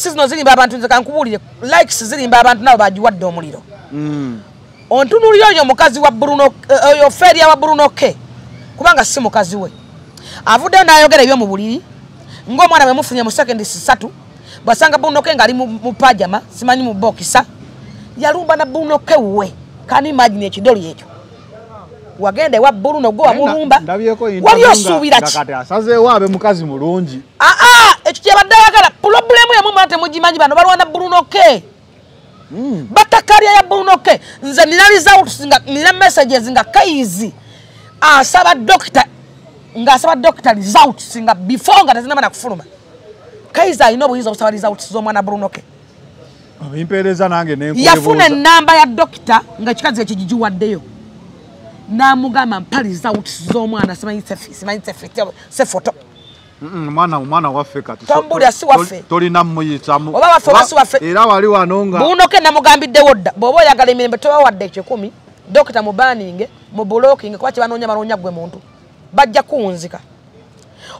likes zino zirimba abantu nze kankubuulire likes zirimba abantu nabo bagiwadde omuliro mm. ontunulira oyo mukazi wa eh, oyo feria wa brunoke kubanga si mukazi we avuddeyo n'ayogera ebyo mu buliri ng'omwana bwe mufunye mu secondi ssatu bwasanga brunoke ngaali mu pajama simanyi mu bokisa yalumba na brunoke we kani imagini ekidoli ekyo wagenda ewa bruno gwe wamulumba wali osuubira ki asazeewo abe mukazi mulungi aa ah, ah, ekyo kyebaddeyagala problemu ya mwema ate mwujimaji bano baluwa na Bruno K. Mm. Batakari ya Bruno K. Nza nilaliza utu zinga, nila message zinga kaizi. Asaba doctor, nga asaba doctor result zinga before nga tazinama na kufuruma. Kaizi ainobu hizo usawa result zomwa na Bruno K. Mpeleza nange ne kuwebuza. Yafune namba ya doctor nga chikazi ya chijiju wa deyo. Na mugama mpali result zomwa na sima inse fiti. Sima inse fiti. Se foto. mwana mwana waffe kati tambulya si waffe tolina mmuyitamu oba waffe oba si waffe era wali wanonga buunoke namugambiddewo dda bw'oba oyagala emirembe tobawadde kikumi dokita mu baninge mu bulokinge kuba kibanoonya banoonya gwe muntu bajja kuwunzika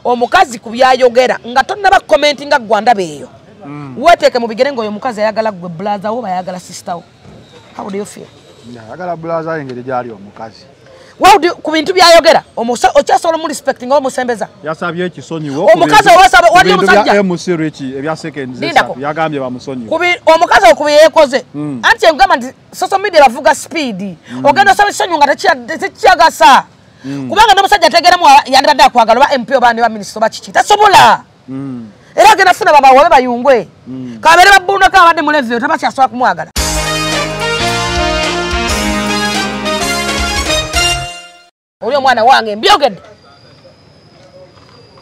omukazi ku byayogera nga tonaba kkomenti nga ggwandaba eyo mm. weteeke mu bigere ngaoyo omukazi ayagala gwe bulaza wo bayagala sisita wo how do you feel yagala bulaza engeri gyali omukazi wewe ku bintu byayogera omusa okyasola mu respecting omu sembeza yasabye eki sonyi wo omukaza owesaba wali omusajja ya MC Rich ebya second zesa yagambye ba musonyi ku bi omukaza okubiye koze mm. anti ngama social media lavuga speed mm. ogenda sabe sonyi ngata chia chia gasa mm. kubanga nomusajja tegera mu yandira da kwagala ba MP obandi hmm. hmm. ba minister ba chichi tasobola mm. Era gena sina baba wabe bayungwe. Mm. Kabere babunda kabade mulevyo tabachi aswa kumwagala. Uli omwana wange mbyogedde.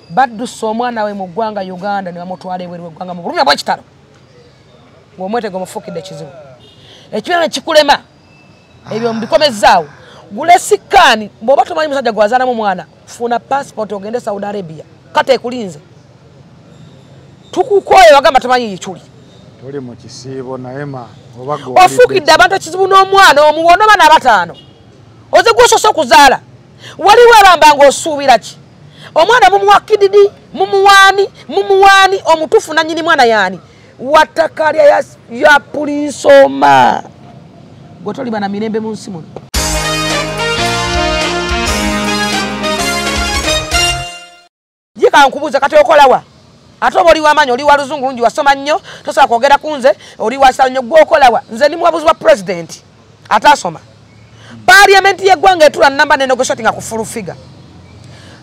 Badduse omwana we mu ggwanga Uganda ne bamutwala ebweru w'eggwanga mu bulumya bw'ekitalo. Ng'omwetega omufuukidde ekizibu. Ekibiina ne kikulema. Ebyo ah. mbikomezzaawo. Gule sikaani bw'oba tomanyi musajja gwe wazaalamu mwana funa passport ogende Saudi Arabia. Kata ekulinze. Tukukoye wagamba tomanyi yekyuli. Tuli mu kisiibo naema. Ofuukidde abantu ekizibu n'omwana omuwona abaana abataano. Oze gw'osose okuzaala. waliwo abamba ng'osuubira ki omwana mumuwa kididi mumuwaani mumuwaani omutufu nanyini mwana yaani watakalya ya pulinsoma gwe toliba na mirembe mu nsi muno jikankubuuza kati okolawa ate oba oliwamanyi oli wa luzungu lungi wasoma nnyo tosobola kwogera ku nze oliwasa nnyo gwokolawa nze ndi muwabuzi wa pulezidenti ate asoma Pariamenti ya gwanga tula namba neno kwa shoti nga kufuru figa.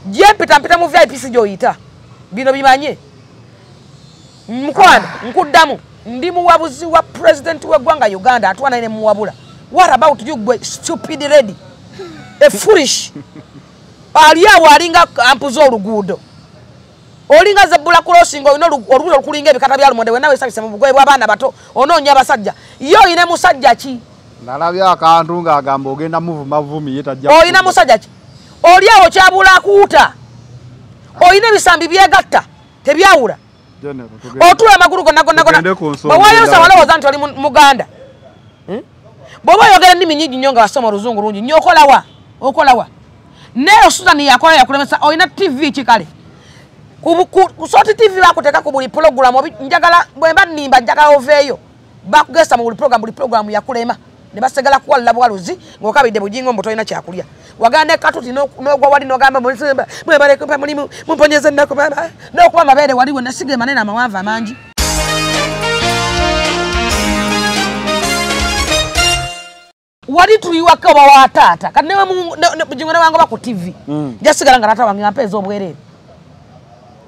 Jie mpita mpita muvya ipisi joita. Bino bimanye. Mkwana, mkudamu. Ndi muwabuzi wa president wa gwanga Uganda. Atuwa na ine muwabula. What about you gwe stupid lady? A foolish. Alia walinga ampuzo lugudo. Olinga zebula kulosingo ino lugudo kulinge bikata bialu mwende. Wenawe sabi semu bugwe wabana bato. Ono nyaba sadja. Yo ine musadja chii. nalabye akantu ng'agamba ogenda muvuma vumiye tajja olina musajja ki oli awo kyabula akuwuta olina ebisambi byegatta tebyawula otula amagulu gonnagonnagonabawayolusa walowooza nti oli muganda hmm? bweoba oyogera ennimi nyingi nnyo nga wasoma oluzungu lungi nnyo okolawa okolawa naye osuzani yakola yakulemesa olina tivi kikale soti tivi bakuteeka ku buli programu njagala bwemba nnimba njagala oveeyo bakugesa mu buli programu buli programu yakulema ne basegala kuwalla bwaluzi ng'okabidde bujingo mbu tolina kyakulya wagane katuti n'ogwa wali n'ogamba mumponyeze nnaku maama n'okuba amabeere waliwo nasiga manene amawanvu amangi wali tuliwaka oba wataata kati nebujingo newange ba ku tv njasigala mm. nga taata wange ampeeza obwereere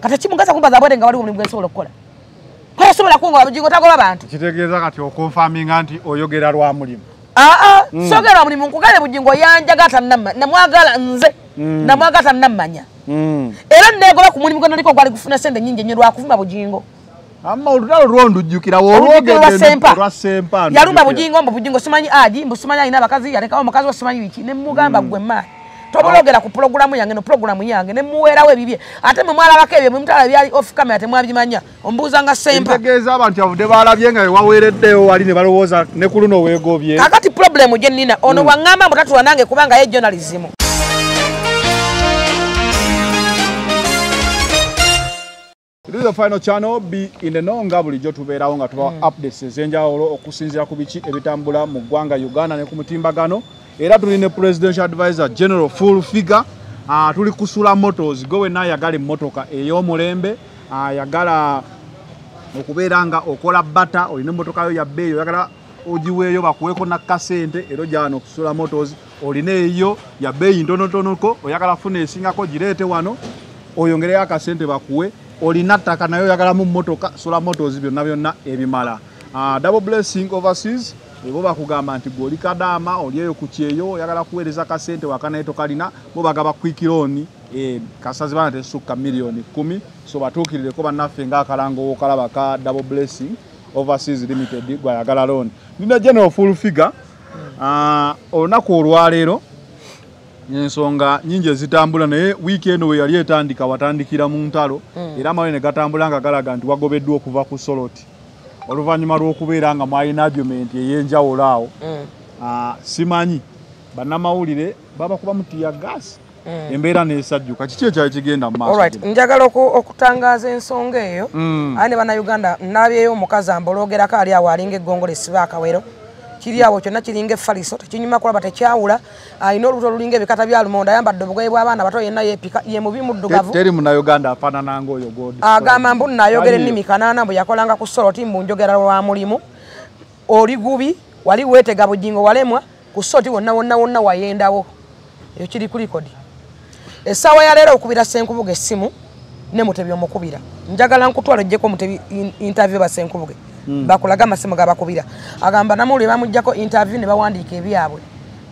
kati ekimugasa kumba zabwere nga waliwo omulimu gwensobola okukola kwasobola kungola bujingo tagoba bantu kitegeeza kati okunfaminga nti oyogera lwa mulimu Aa, mm. sogera mm. mulimu nkugale bujingo yanjaga tanamma. Namwagala nze. Mm. Namwagala tanammanya. Mm. Era ndegola ku mulimu gona liko gwali kufuna sente nyinge nyirwa kufuma bujingo. Ama urudalo rondo jukira wo rogo wa sempa. Rwa sempa. Yarumba bujingo mbo bujingo simanyi aji mbo simanyi ina bakazi yareka omukazi wa simanyi wiki ne mugamba mm. gwe mayi. tobologera ku pulogulaamu yange no pulogulaamu yange ne muwerawo ebibye ate mwemwalabako ebyo mwemutala byali off camera temwabimanya ombuuza nga sempa ntegeeza abantu avudde baalabye nga wewaweereddewo wali ne balowooza ne ku luno weegobye kakati pulobulemu gye nnina ono hmm. waŋŋamba mutatula nange kubanga ye journalism This is the final channel be in the known gabuli jo tubeerawo nga tuba mm. updates ezenjawulo okusinziira ku biki ebitambula mu ggwanga uganda ne ku mutimbagano era tuline presidential advisor general full figure uh, tuli kusula motos gowe naye yagala emmotoka ey'omulembe uh, yagala okubeera nga okola bata olina emmotoka yo yabbeeyo yagala ogiweeyo bakuweeko nakkasente era ojana okusula motos olina eyo yabbeeyi ntonotonoko oyagala funa esingako gireete wano oyongereyo akasente bakuwe olina ttaka naye oyagalamu motoka sola motos byonna byonna ebimala ah, double blessing overseas bo bakugamba nti gweoli kadaama olieyo ku kyeyo oyagala kuweereza kasente wakanaeto kalina bobagaba kwikirooni eh, kasazibana tesukka miliyoni kumi so batuukirireko bannaffe ngaakalango wookalaba ka double blessing overseas limited gwayagala looni nina general full figure ah, olunaku olwaleero nensonga nyingi ezitambula naye wiiki eno we yali etandika watandikira mu ntalo mm. era amawene gatambula nga galaga nti wagobeddwa okuva ku soloti oluvannyuma lw'okubeera nga mwalina agumenti ey'enjawulo awo mm. uh, simanyi bannamawulire babakuba muti ya gasi Mm. embeera nesajjuka kiki ekyali kigenda mumaasoit njagala okutangaza ensonga eyo mm. ane bannauganda nabyeyo omukazi ambaologerako aliawo alinga eggongo lesiba akawero kiri awo kyonna kiringa efaliso tekinyuma kulaba tekyawula ayina olubuto olulinga ebikata bya lumonda ayambadde obugoye bw'abaana bato yenna yepika ye mubi muddugavuteri munayuganda afaanana ngaoyo god agamba mbu nayogera ennimi kanaana mbu yakolanga ku solo ti mbunjogera lwa mulimu oli gubi wali weetega bugingo walemwa ku soti wonna wonna wonna wayendawo eyo kiri ku likodi essaawa yaleero okubira senkubuga essimu ne mutebi omukubira njagala nkutwala ojjeko mutebi intavyu basenkubuge in, in, in, in, in, in, in, in, in, Mm. bakulaga amasimu gabakubira agamba namuli bamujjako interview ne bawandiika ebyabwe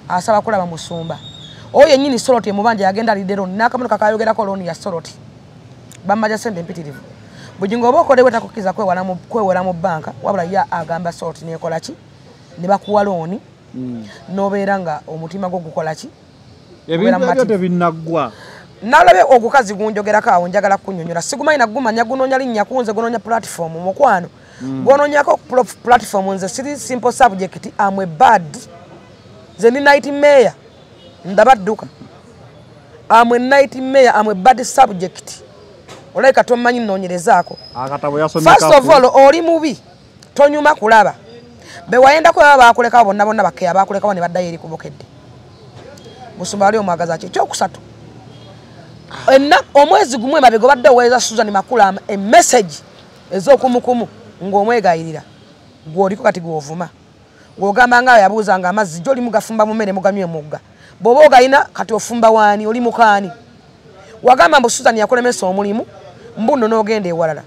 asaba kulaba musumba oyo yennyini soloti emubanja yagenda lidero nakamuka kayogerako looni ya soloti bamaja sente mpitirivu bujingo oba okolewe takukkiriza kwewera mu, kwe mu banka wabula ye agamba soloti nekola ki ne bakuwa looni mm. nobeera nga omutima gwo gukola ki ebintebinaggwa nalabe ogukazi gunjogerako awo njagala kunyonyola sigumanyi nagumanya gunonya linnya kunze gunonya platifoomu mukwano gwononyako mm. platform nze siri simple subject amwe bad ze ni nightmare ndabadduka amwe nightmare amwe bad subject olaika tomanyi nnonyerezaako ah, first of all oli mubi tonyuma kulaba bewayendako baba bakulekawo bonna bonna bakeya bakulekawo ne baddayo erikubokedde musumba ali omwagaza ki ekyokusatu omwezi gumu emabega obadde oweeza susan makulama emessage ez'okumukumu ng'omwegayirira gw'oliko kati gw'ovuma ng'ogamba nga yabuuza nga amazzi gy'oli mugafumba mu mmere muganywe mugga bw'oba ogayina kati ofumba waani oli mukaani wagamba mbu susan yakulemesa omulimu mbunno n'ogenda ewalala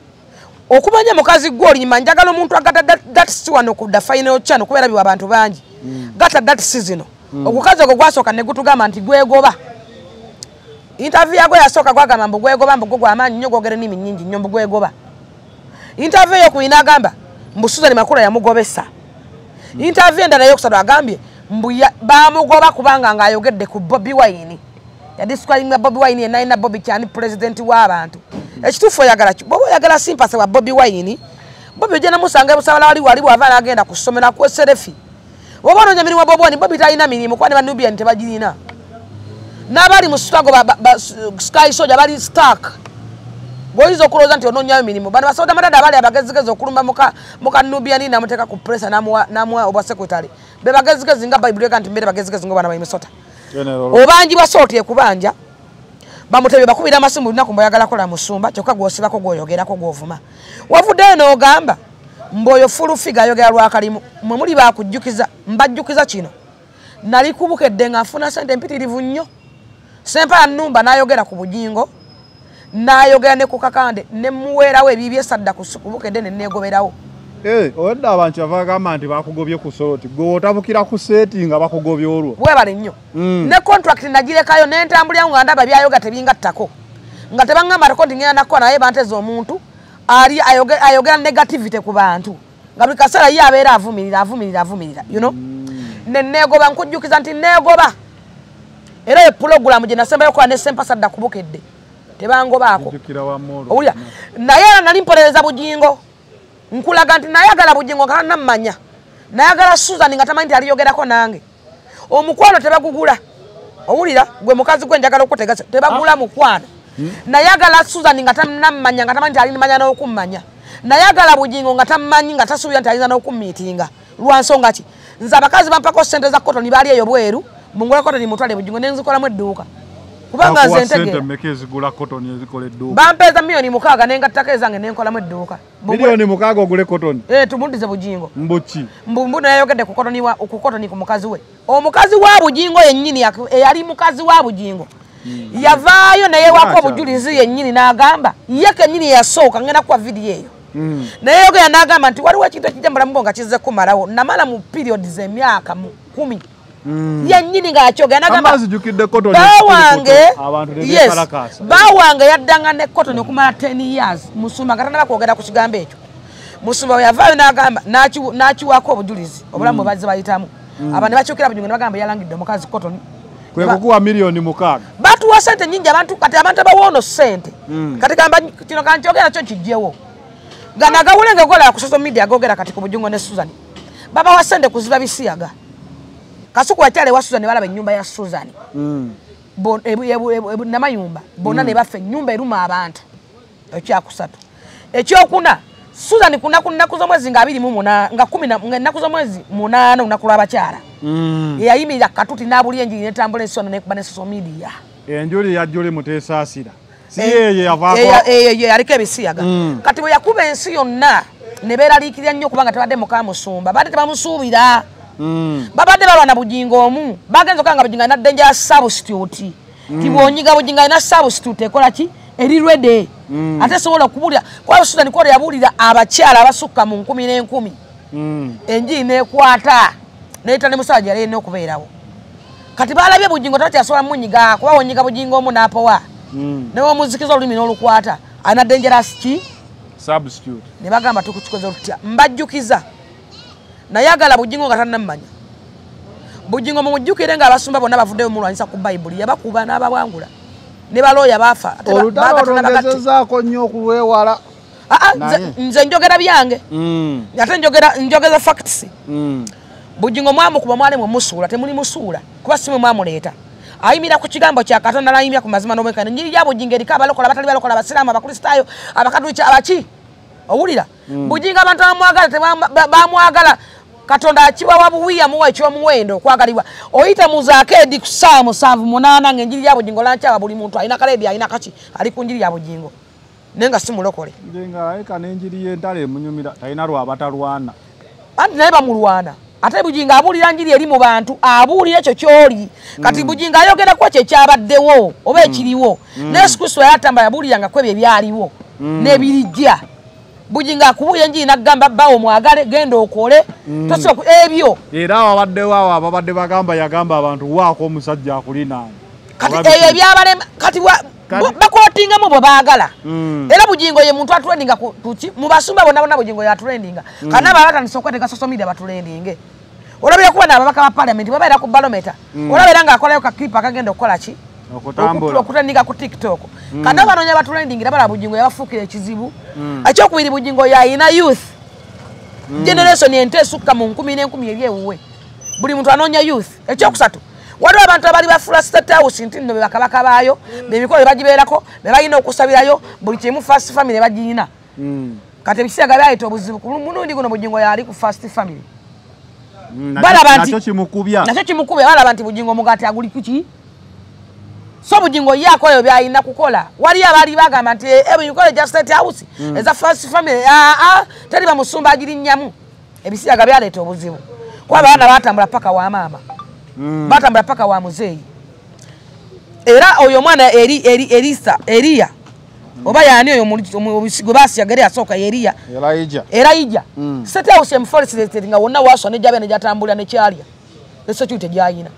okumanya mukazi gw'olima njagala omuntu agata datisi wano ku dafainal chano kubeera biwa abantu bangi mm. gata datisi zino mm. okukazi ogwo gwasooka ne gutugamba nti gwegoba intavi yagwe yasooka gwagamba mbu gwegoba mbu gwo gw'amaanyi nnyo gwogere nnimi nnyingi nnyo mbu gwegoba Interview yokuina gamba mbu Susan makula ya mugobesa. Mm. Interview ndana yokusadwa gambye mbu ba mugoba kubanga ngayogedde ku Bobby Wine. Ya describe me Bobby Wine na ina Bobby Chani president wa abantu. Mm. Ekitufu yagala ki? Bobo yagala simpa sa Bobby Wine. Bobby jena musanga e busabala wali wali bwavana agenda kusomera ku Serefi. Wabona nyamini wa Bobo ni Bobby tayina mini mukwa ne banubia ntebajina. Na bali mu struggle ba, ba, ba, sky soja bali stuck. bwoyinza okulowooza nti ononyayo emirimu bano basoda madada abali abagezigezi okulumba muka nubiani namuteeka ku puresa namuwa obwa sekretary be bagezigezi nga bayibuli ega nti mbeere bagezigezi nga bana bamisota obangi basootye kubanja bamutebye bakubira amasimu lunaku mbayagala kola musumba kyokka gwosibako gwoyogerako gwovuma wavuddeyo n'ogamba mbwoyo fulufiga ayogera lwakalimu mwe muli bakujjukiza mbajjukiza kino nali kubukedde ng'afuna sente empitirivu nnyo sempala numba n'ayogera ku bujingo nayogera ne kukakande nemuwerawo ebibi esadda kubukede nenegoberawo eh, owedde abantu avagamba nti bakugobye ku sooti gwe wotabukira ku seeti nga bakugobye olwo webale nnyo hmm. ne contract nagirekayo nentambulyamu nga ndaba byayoga tebingattako nga tebaŋŋamba tako nti ŋena nakkoa naye banteza omuntu ali ayogera negativity ku bantu nga buli kaseera ye abeera avumirira avumirira avumirira yuno hmm. nenegoba nkujjukiza nti negoba era epulogulamu gye nasembayo okola nesempasadda kubukedde tebangobaako owulira naye era nali mpolereza bugingo nkulaga nti nayagala bugingo nga tanammanya nayagala susan nga tamanyi nti aliyogerako nange omukwano tebagugula owulira gwe mukazi gwe njagala okutegasa tebagula mukwano hmm? nayagala susan nga tanammanya nga tamanyi nti alimanya n'okummanya nayagala bugingo nga tamanyi nga tasuubira nti ayinza n'okummiitinga lwansonga ki nze abakazi bampako sente za kotoni baali eyo bweru mungulakotoni mutwale bugingo nenzikolamu edduuka kubanga nze ntegeere bampeeza miliyoni mukaaga nenga ttaka ezange nenkolamu edduuka miliyoni mukaaga ogule kotoni e eh, tumuddize bugingo mbuki mbumbu nayayogedde kukotoniwa okukotoni ku mukazi we omukazi wa bugingo yennyini eyali mukazi wa bugingo hmm. yavaayo neyewako obujulizi yennyini n'agamba ye kennyini yasooka ngenda kuwa vidiyo eyo hmm. naye yogera n'agamba nti waliwo ekintu ekijja mulamu bo nga kizze kumalawo namala mu periodi z'emyaka mu kumi Hmm. yennyini ng'akyoga bawange yaddanga nekotoni okumala 10 years musuma gatanaba kwogera ku kigambo ekyo musuma weyavaayo n'agamba n'akiwako obujulizi obulamu bwe hmm. bazi bayitamu hmm. abantu bakyukira bunyuge ne bagamba yalangidde omukazi kotoni kwekukuwa miliyoni mukaaga batuwa sente nyingi abantu kati abantu abawoono sente kati gamba kino kankyogera kyo kijjewo gana gawulenge gola ku social media gogera kati ku bujungo ne susan baba wa sente kuziba bisiyaga kasuku akyale wa Susan balaba ennyumba ya Susan. Mm. E, e, e, Namayumba bonna mm. ne baffe ennyumba eruma abantu ekyakusatu. Ekyokuna Susan kunaku nnaku z'omwezi nga abiri mu muna nga kumi nnaku z'omwezi munaana nnaku lw'abakyala. Mm. Yayimirira katuti n'abuli enjiri n'etambula ensonga n'ekuba ne social media. Enjuli yajjuli muteesaasira. Si yeye yavaako. Ye yaliko ebisiyaga. Mm. Kati bwe yakuba ensi yonna ne beeraliikirira nnyo kubanga tebadde mukaamusumba baadde tebamusuubira. Hmm. babadde baba na bujinga omu bagenza okanga bujinga naddenja substituti hmm. ti bwonyiga bujinga ina substitute ekolaki eri lwede hmm. ate sobola okubulira kwao sudan kwora yabulira abakyala abasukka mu nkumi n'enkumi enjiri nekwata neyita ne musawa gyeyali erina okubeerawo kati balabye bujinga tabati asobola munyiga kuba wonyiga bujinga omu napowa newomuzikiza olulimi n'olukwata anaddenjera ki substitute nebagamba tukukikoza olutya mbajjukiza naye agala bugingo nga tannammanya bugingo mumujjukire nga abasumba bonna bavuddeyo mulwanyisa ku bayibuli yabakuba n'abawangula ne balooya baafa olutalolongezezaako nnyo okulwewala nze njogera byange mm. ate njogeza facts mm. bugingo mwamukuba mwali mumusuula temuli musuula kuba simu mwamuleeta ayimira ku kigambo kya katonda nayimira ku mazima nomwekana enjiri ya bugingo eriko abalokola abatali balokola abasiraamu abakristaayo abakatuliki abaki owulira mm. bugingo abantu bamwagala bamwagala katonda akiwa wabuwiya muwa ekyomuwendo okwagalibwa oyita muzaako edi ku saawa musanvu munaana ngaenjiri ya bugingo lankyawa buli muntu alina kaleebi alina kaki ali ku njiri ya bugingo naye nga si mulokole ngaalaika n'enjiri yentale emunyumira talina lwaba talwana anti naye bamulwana ate bujinga abuulira njiri eri mu bantu abuulira ekyo ky'oli kati mm. bujinga ayogerako kye kyabaddewo oba mm. ekiriwo mm. naye sikristo yaatambaya abuuliranga kwebyo ebyaliwo n'ebirijja bujinga akubuye nji nagamba bawo mwagale genda okole mm. tosi ebyo era wabadde wawo ababadde bagamba yagamba abantu waako omusajja akulinange kati eyo ebyabale kati bakotingamu bwe baagala mm. era bujingo ye muntu atrendinga tuki mubasumba bonabona bujingo yatrendinga mm. kanaba abatandisa okwetega social media batrendinge olabira kuba naababaka ba parliament babaira ku balometa mm. olabira ngaakolayo kakripa akagenda okukola ki okutambula okutandika ku tiktok hmm. kanda banonya batulendingira bala bujingo yabafukira ekizibu akyo hmm. kuwiri bujingo ya ina youth hmm. generation yentesukka mu nkumi n'enkumi eri ewuwe buli muntu anoonya youth ekyokusatu waliwo abantu abali bafulastatehouse nti no bebakabaka baayo bemikolo bebagibeerako bebalina okusabirayo buli kimu fast family bagiina kati ebikisiaga byayita obuzibu kumulundi guno bujingo yaali ku fast family balaba nti nakyo kimukubya balaba nti bujingo mugaati aguli kuki So bujingo ya kwa yobia ina kukola. Wali ya wali waga mati. Ebu yukole just set house. Mm. Eza first family. Aa, ah, ah, teriba musumba giri nyamu. Ebisi ya gabia leto buzimu. Kwa wana mm. bata mbra paka wa mama. Mm. Bata mbra paka wa muzei. Era oyomwana eri, eri, erisa, eria. Mm. Oba ya anio yomulichi, ya gari ya soka, eria. Era ija. Era ija. Mm. Set house ya mfori sisi, nga wuna waso, nejabia, nejatambulia, nechalia. Leso chute jaina.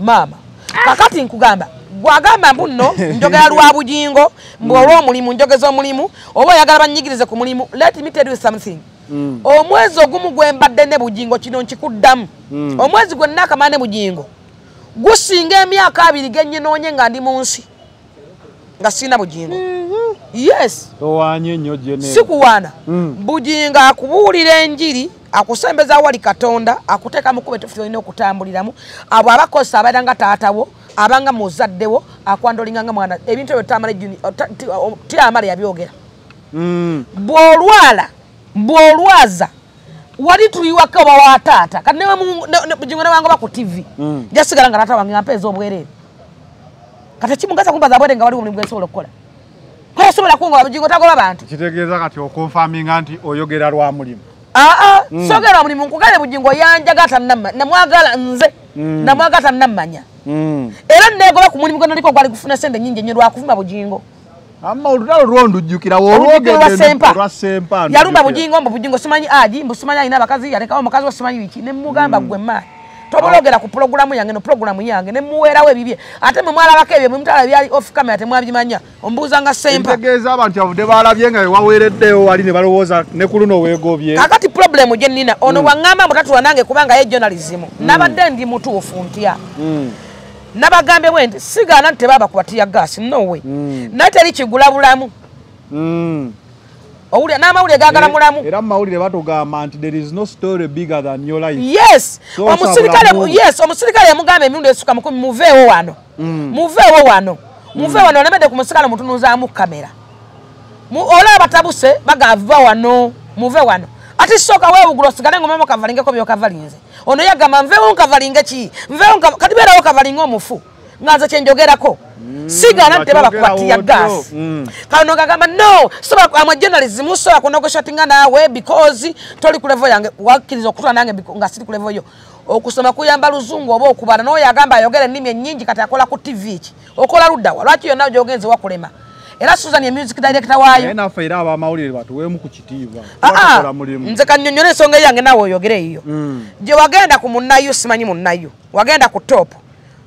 Mama. kakati nkugamba bwagamba mbu nno njogera lwa bugingo mbu mm. olw'omulimu njogeza omulimu oba oyagala bannyigirize ku mulimu let me tell you something mm. omwezi ogumu gwe mbadde ne bugingo kino nkikuddamu mm. omwezi gwenna akamala ne bugingo gusinga emyaka abiri genye noonye nga ndi mu nsi nga sirina bugingo mm-hmm. yes sikuwaana bugingo akubuulira enjiri akusembeza wali katonda akuteeka mukube tufi olina okutambuliramu abo abakosa abaira nga taatawo abanga muzaddewo akwanda olinganga mwana ebintu ebyo tiramale yabyogera mm. bwolwala bwolwaza wali tuliwaka oba wataata katinewe wange ba ku tivi njasigala mm. nga taata wange ampeeza obwereere katekimugaza kumba zabwere nga waliwo omulimu gwensobola okukola kwasobola kungaba bugingo tagoba bantu kitegeeza kati okunfaminga nti oyogera lwa mulimu Aa, mm. sogera buli muntu kale bugingo yanjaga tannamma. Namwagala nze. Mm. Namwagala tannammanya. Mm. Era nnegoba ku mulimu gwe gwali gufuna sente nyingi nnyo lwakufumba bugingo. Ama olutalo lwondujjukira wolwogedde sempa. Yalumba bugingo mbu bugingo simanyi aji mbu simanyi ayina abakazi yalekawo mukazi wa simanyi wiki ne mugamba gwe maanyi. tobologera ku pulogulamu yange no pulogulamu yange ne muwerawo ebibye ate mwe mwalabako ebyo mwemutala byali off camera temwabimanya ombuuza nga sempa ntegeeza abantu yavudde baalabye nga wewawereddewo wali ne balowooza ne ku luno weegobye kakati pulobulemu gye nnina ono hmm. waŋŋamba mutatu wanange kubanga ye journalism hmm. nabadde ndi mutuufu ntya hmm. nabagambe bwe nti sigaana nti tebaabakubatiya gaasi nowe naye teri kigula bulamu owulira n'amawulire gagala eh, mulamu era mumawulire batugamba nti there is no story bigger than your life yes omusirikale yes omusirikale yamugamba emirundi esuka mukumi muveewo wano mm. muveewo wano muveewo wano olemedde ku musikale omutunuzaamu kamera olaba batabuse bagava wano muve wano ati sooka weebugula osigale ngomamo kavalingeko byokavalinze ono yagamba nveewo nkavalinge ki nveewo kati beerawo kavalinge omufu nga nze kyenjogerako Mm. sigala nti babakwati ya gas mm. kanogagamba no soba kwa majenalizi musoba kunogosha tinga nawe because toli ku level yange wakiriza okutula nange nga siri ku level yo okusoma kuyamba luzungu oba okubala noyagamba ayogere nnimi ennyingi kati akola ku tv ki okola luddawa lwaki yonna gyogenze wakulema era susan ye music director wayo naffe era abamawulire batu wemu ku kitiibwamulimu ah, ah, nze kannyonnyola ensonga yange nawe oyogere eyo mm. gye wagenda ku munnayo simanyi munnayo wagenda ku topu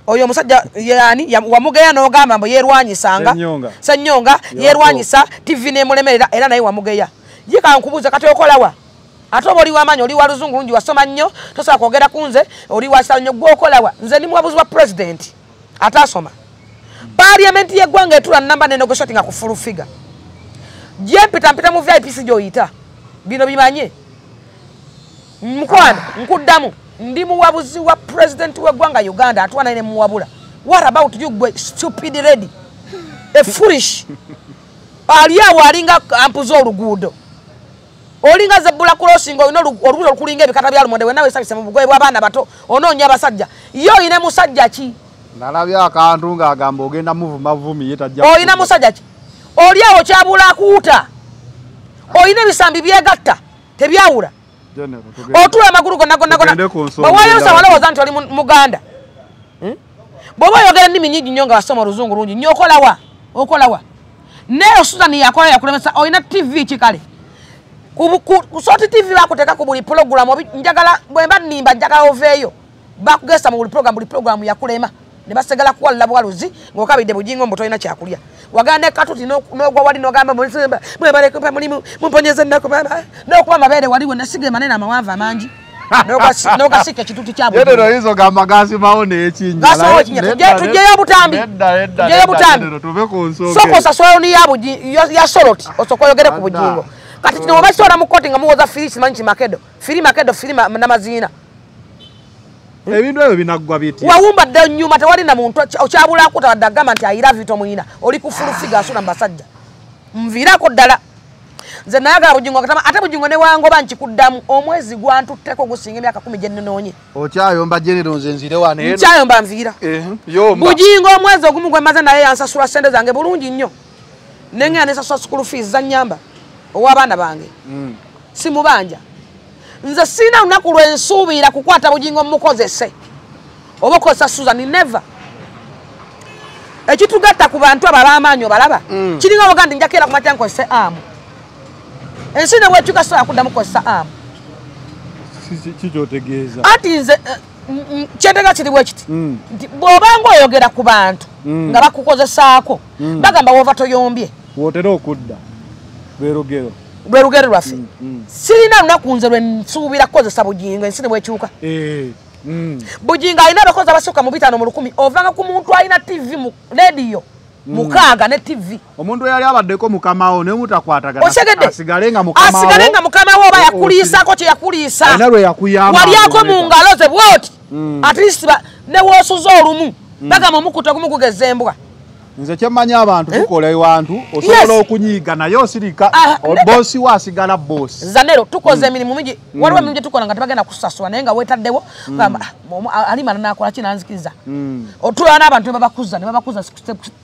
oyo musajja yani wamugeya nogamba mbo yerwanyisanga senyonga yerwanyisa tv nemulemerera era naye wamugeya yekankubuuza kati okolawa ate oba oliwamanyi oli wa luzungu lungi wasoma nnyo tosobola kwogera ku nze oli wasanyo gwokolawa nze nimuwabuzi wa pulezidenti ate asoma paliamenti yeggwanga etula namba neno gwesoti nga kufulufiga gyempitampita mu vipc gyoyita bino bimanye mukwana nkuddamu ndi muwabuzi wa president wegwanga uganda atwana ne muwabula what about you gwe stupid lady a foolish aliyawo alinga kampu z'olugudo olinga zebula crossing olina olubuli olukulinga ebikata bya lumonde wenawe esabise mu bugoye bw'abaana bato ononya abasajja yo oyina musajja ki nalabye akantu ng'agamba ogenda muvumavumi yetaja oyina musajja ki oliawo kyabula akuuta oyina ebisambi byegatta tebyawula otula amagulu gonagonagonabawayolusa walowooza nti oli muganda hmm? bwoba oyogera nnimi nyingi nnyo nga wasoma oluzungu lungi nnyo okolawa okolawa naye osuzani yakola yakulemesa olina tivi kikale soti tivi bakuteeka ku buli programu njagala bwemba nnimba njagala oveeyo bakugesa mu buli programu buli programu yakulema ne basigala kuwalula bwaluzi ng'okabidde bugingo mbu tolina kyakulya waganda ekatuti n'ogwa wali n'ogamba mwebalekupa mulimu mumponyeza ennaku n'okuba amabeere waliwo nasiga emanene amawanvu amangi nogasika ekituti kyabuyinza ogamba gasimawo nekinjatujeyo butambi tujeyo butambi soka osaswaloni ya soroti osoka oyogere ku bugingo kati kino webakisola mu koti nga muwoza firi kimanyi firi makedo firi namaziina Hmm? ebintu ebyo binaggwa bitya wawumba dde nyuma tewali na muntu okyabulako tawadde agamba nti airavi tomwina oli kufulusiga asula mubasajja nviirako ddala nze nayagala bugingo katama ate bugingo newangoba nkikuddamu omwezi gwantutteko gusinga emyaka kumi gyenenoonye okyayomba genero nze nzire wan nkyayomba nviira eh, bugingo omwezi ogumu gwe maze naye yansasula sente zange bulungi nnyo nengena nesasula sukulu fees zanyamba owaabaana bange hmm. simubanja nze sina lunaku lwensuubira kukwata bugingo mukozese oba okozesa suzan neve ekitugatta ku bantu abo abamaanyi obalaba mm. kiringa oboga ndi njakera kumatya nkozese amu ensi newetuka sola kuddamu kozesa amu anti nze eh, mm, mm, kyentega kiri bwekiti nti bwobanga oyogera ku bantu nga bakukozesaako bagamba woova toyombye wotera okudda berogero lwe lugero lwaffe mm, mm. sirina lunaku nze lwe nsuubira kukozesa bugingo ensi ne bwekyuka eh, mm. bugingo alina abakozi abasooka mu bitaano mu lukumi ovanga ku muntu alina tv mu rediyo mukaaga ne tv omuntu eyali abaddeko mukamawo nemutakwatagaasigale nga mukamawo oba yakuliisako kyeyakuliisawaliako mu ngalo ze bwoti at least newosuza olumu bagamba omukuta gumu gugeza embwa nze kyemmanyi abantu eh? tukola ewantu osobola okunyiiga naye osirika ah, bosi waasigala bosi zanero tukoze hmm. emirimu mingi waliwo hmm. emirimu gyetukola nga tebagenda kusasula naye nga wetaddewo hmm. ah, alimana nakola kinanzikiriza otula n'abantu nebabakuza nebabakuza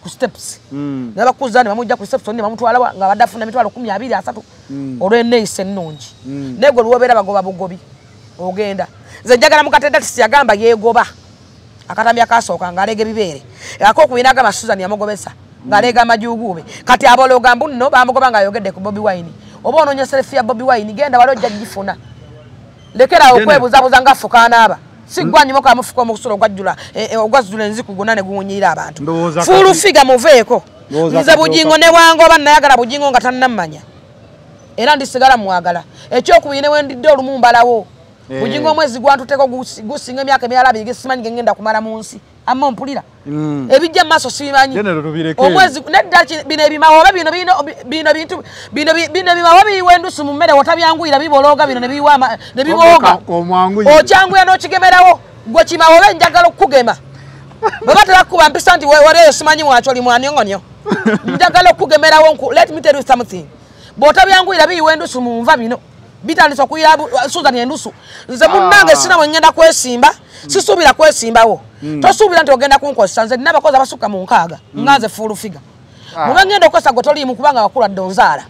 ku steps nebabakuza nebamuja ku steps nebamutwalawa nga badde afuna emitwalo kumi abiri asatu olw'eneeyisa ennungi naye gwe luwobeera bagoba bugobi ogenda nze njagala mukatedatisi yagamba yeegoba akatami akasooka ng'alega ebibeere ako okubina agamba susan yamugobesa ng'alega amajugube kati abaloga mbu nno bamugoba ng'ayogedde ku bobi wine oba ononya selefi ya bobi wine genda wali ojja gifuna lekera okwebuzabuza ngafuka anaaba sigwanyumakamufuka omusulo ogwajjula e, e, ogwazzula enziku gona ne guwunyirira abantu fulufiga muveeko nze bugingo ne bwangoba nayagala bugingo nga tannammanya era ndisigala muwagala ekyokubiri ne wendidde olumumbalawo Eh. bujingo mwezi gwantu teko gusinga emyaka emyala bigi simanyi ngenda kumala munsi amma mpulira mm. ebijja maso simanyi omwezi neddaki bino ebimawoba bino bino bino bintu bino bino ebimawoba biwendusu mu mmere watabyanguira bibologa bino nebiwama nebiwoga okyanguya n'okigemerawo gwe kimawoba njagala okukugema baba terakuba mpisa nti waleyo simanyi mwaki oli mwanyongonyo njagala okukugemerawo let me tell you something bw'otabyanguira biyiwendusu mu nva bino bitandise okuyira suzan endusu nze munnange ah. sina wengenda kwesimba mm. sisuubira kwesimbawo mm. tosuubira nti ogenda kunkozesa nze nina abakozi abasukka mu nkaaga mm. nganze fulufiga ah. mubangenda okukosa gwe toliimu kubanga wakula dde onzaala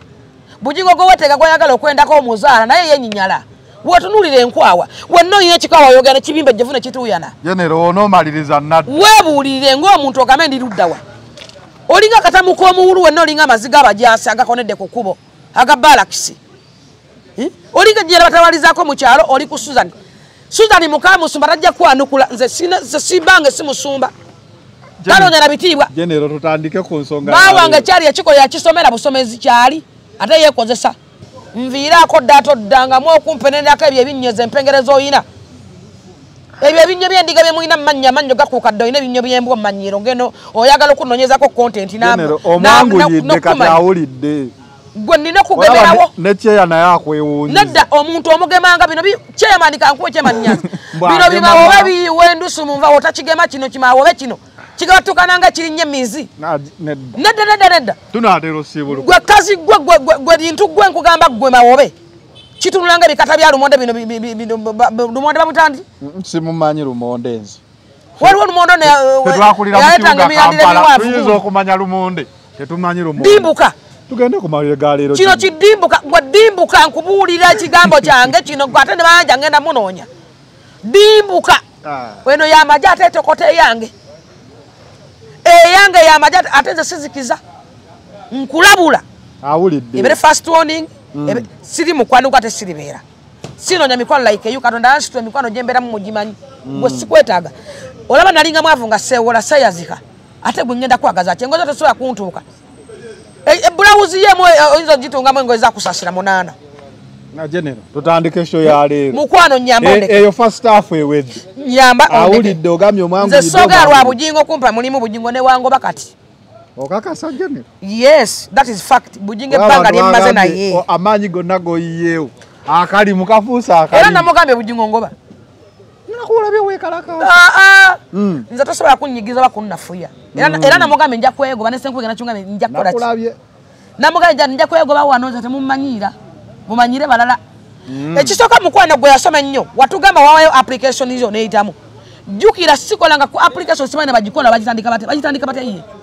bugingo gweweteeka gwayagala okwendako omuzaala naye yenyinyala wetunulira enkwawa wenna oyina ekikawa yogera ekibimba ejjevu nekituuyana weebuulirire ngaomuntu ogambe ndiruddawa olinga akatamu k'omuwulu wenna olinga amaziga abajasi agakonedde ku kkubo aga baalakisi Hmm? Oli gajira batawalizako mu kyalo oli ku Susan. Susan mukama musumba rajja kwanukula nze sina ze sibange simusumba. Kalo nera bitibwa. General tutandike ku nsonga. Bawanga kyali yakiko ya kisomera busomezi kyali ate yekozesa. Mvira ko dato danga mu okumpenenda ka byebinnyo ze mpengerezo yina. Ebyebinnyo byendiga bye muina manya manyo gakukaddo ina binnyo byembo manyiro ngeno oyagala kunonyeza ko content na. General omwangu yide kati awulide. gwe nina okugeberawo ne chairman yakwewunyiza nedda omuntu omugemanga bino chairman kankuwe chairman nyaza bino bimawe biyiwe endusu mu nvawo otakigema kino kimawobe kino kigatukananga kirinnya emizi nedda nedda nedda gwe kazi gwe gwe bintu gwe nkugamba gwe mawobe kitunulanga ebikata bya lumonde bino lumonde bamuyita ndi simumanyi lumonde nze waliwo lumonde yaletanga emirandira biwafu tuyinza okumanya lumonde tetumanyi lumonde bimbuka tugende ku mawulire leero kino kidimbuka gwe dimbuka nkubuulira ekigambo kyange kino gwe ate nebanja agenda munoonya dimbuka weno ah. yamaje ate etokota eyange eyange yamaje ate nze sizikiza nkulabula awuliddeebere fast warning mm. siri mukwano gwe ate siribeera sinoonya mikwano like eyu katonda ansitu emikwano gyemberamu mugimanyi mm. gwe sikwetaaga olaba nalinga mwavu nga seewola seyazika ate gwe ngenda kwagaza kyengozi tosobola kuntuuka Mwewuziye mwe eh, oyinza jitunga mwe ngweza kusasira monana. Na general tutaandike show ya leo. Mukwano nyamba leo. Eh, eyo e, first half ewedi. Nyamba ondeke. Auli dogami omwangu. Ze soga rwa bujingo kumpa mulimu bujingo ne wango bakati. Okaka sa general. Yes, that is fact. Bujinge panga limbaze na ye. O, amanyi gonago yeo. Akali mukafusa akali. Era namugambe bujingo ngoba. Ah, ah. hmm. Nzatosobola kunyigiza bakunnafuya era hmm. namugambe njakwegoba nesenkuge nachunga njakkolaki namugaja nja kwegoba wanoza temummanyira mumanyire balala mm. ekisooka mukwano gwe yasoma ennyo watugamba wawayo application izo neyitamu jukira sikolanga ku application simanye bagikola bagitandika bate bagitandika bate iye mm.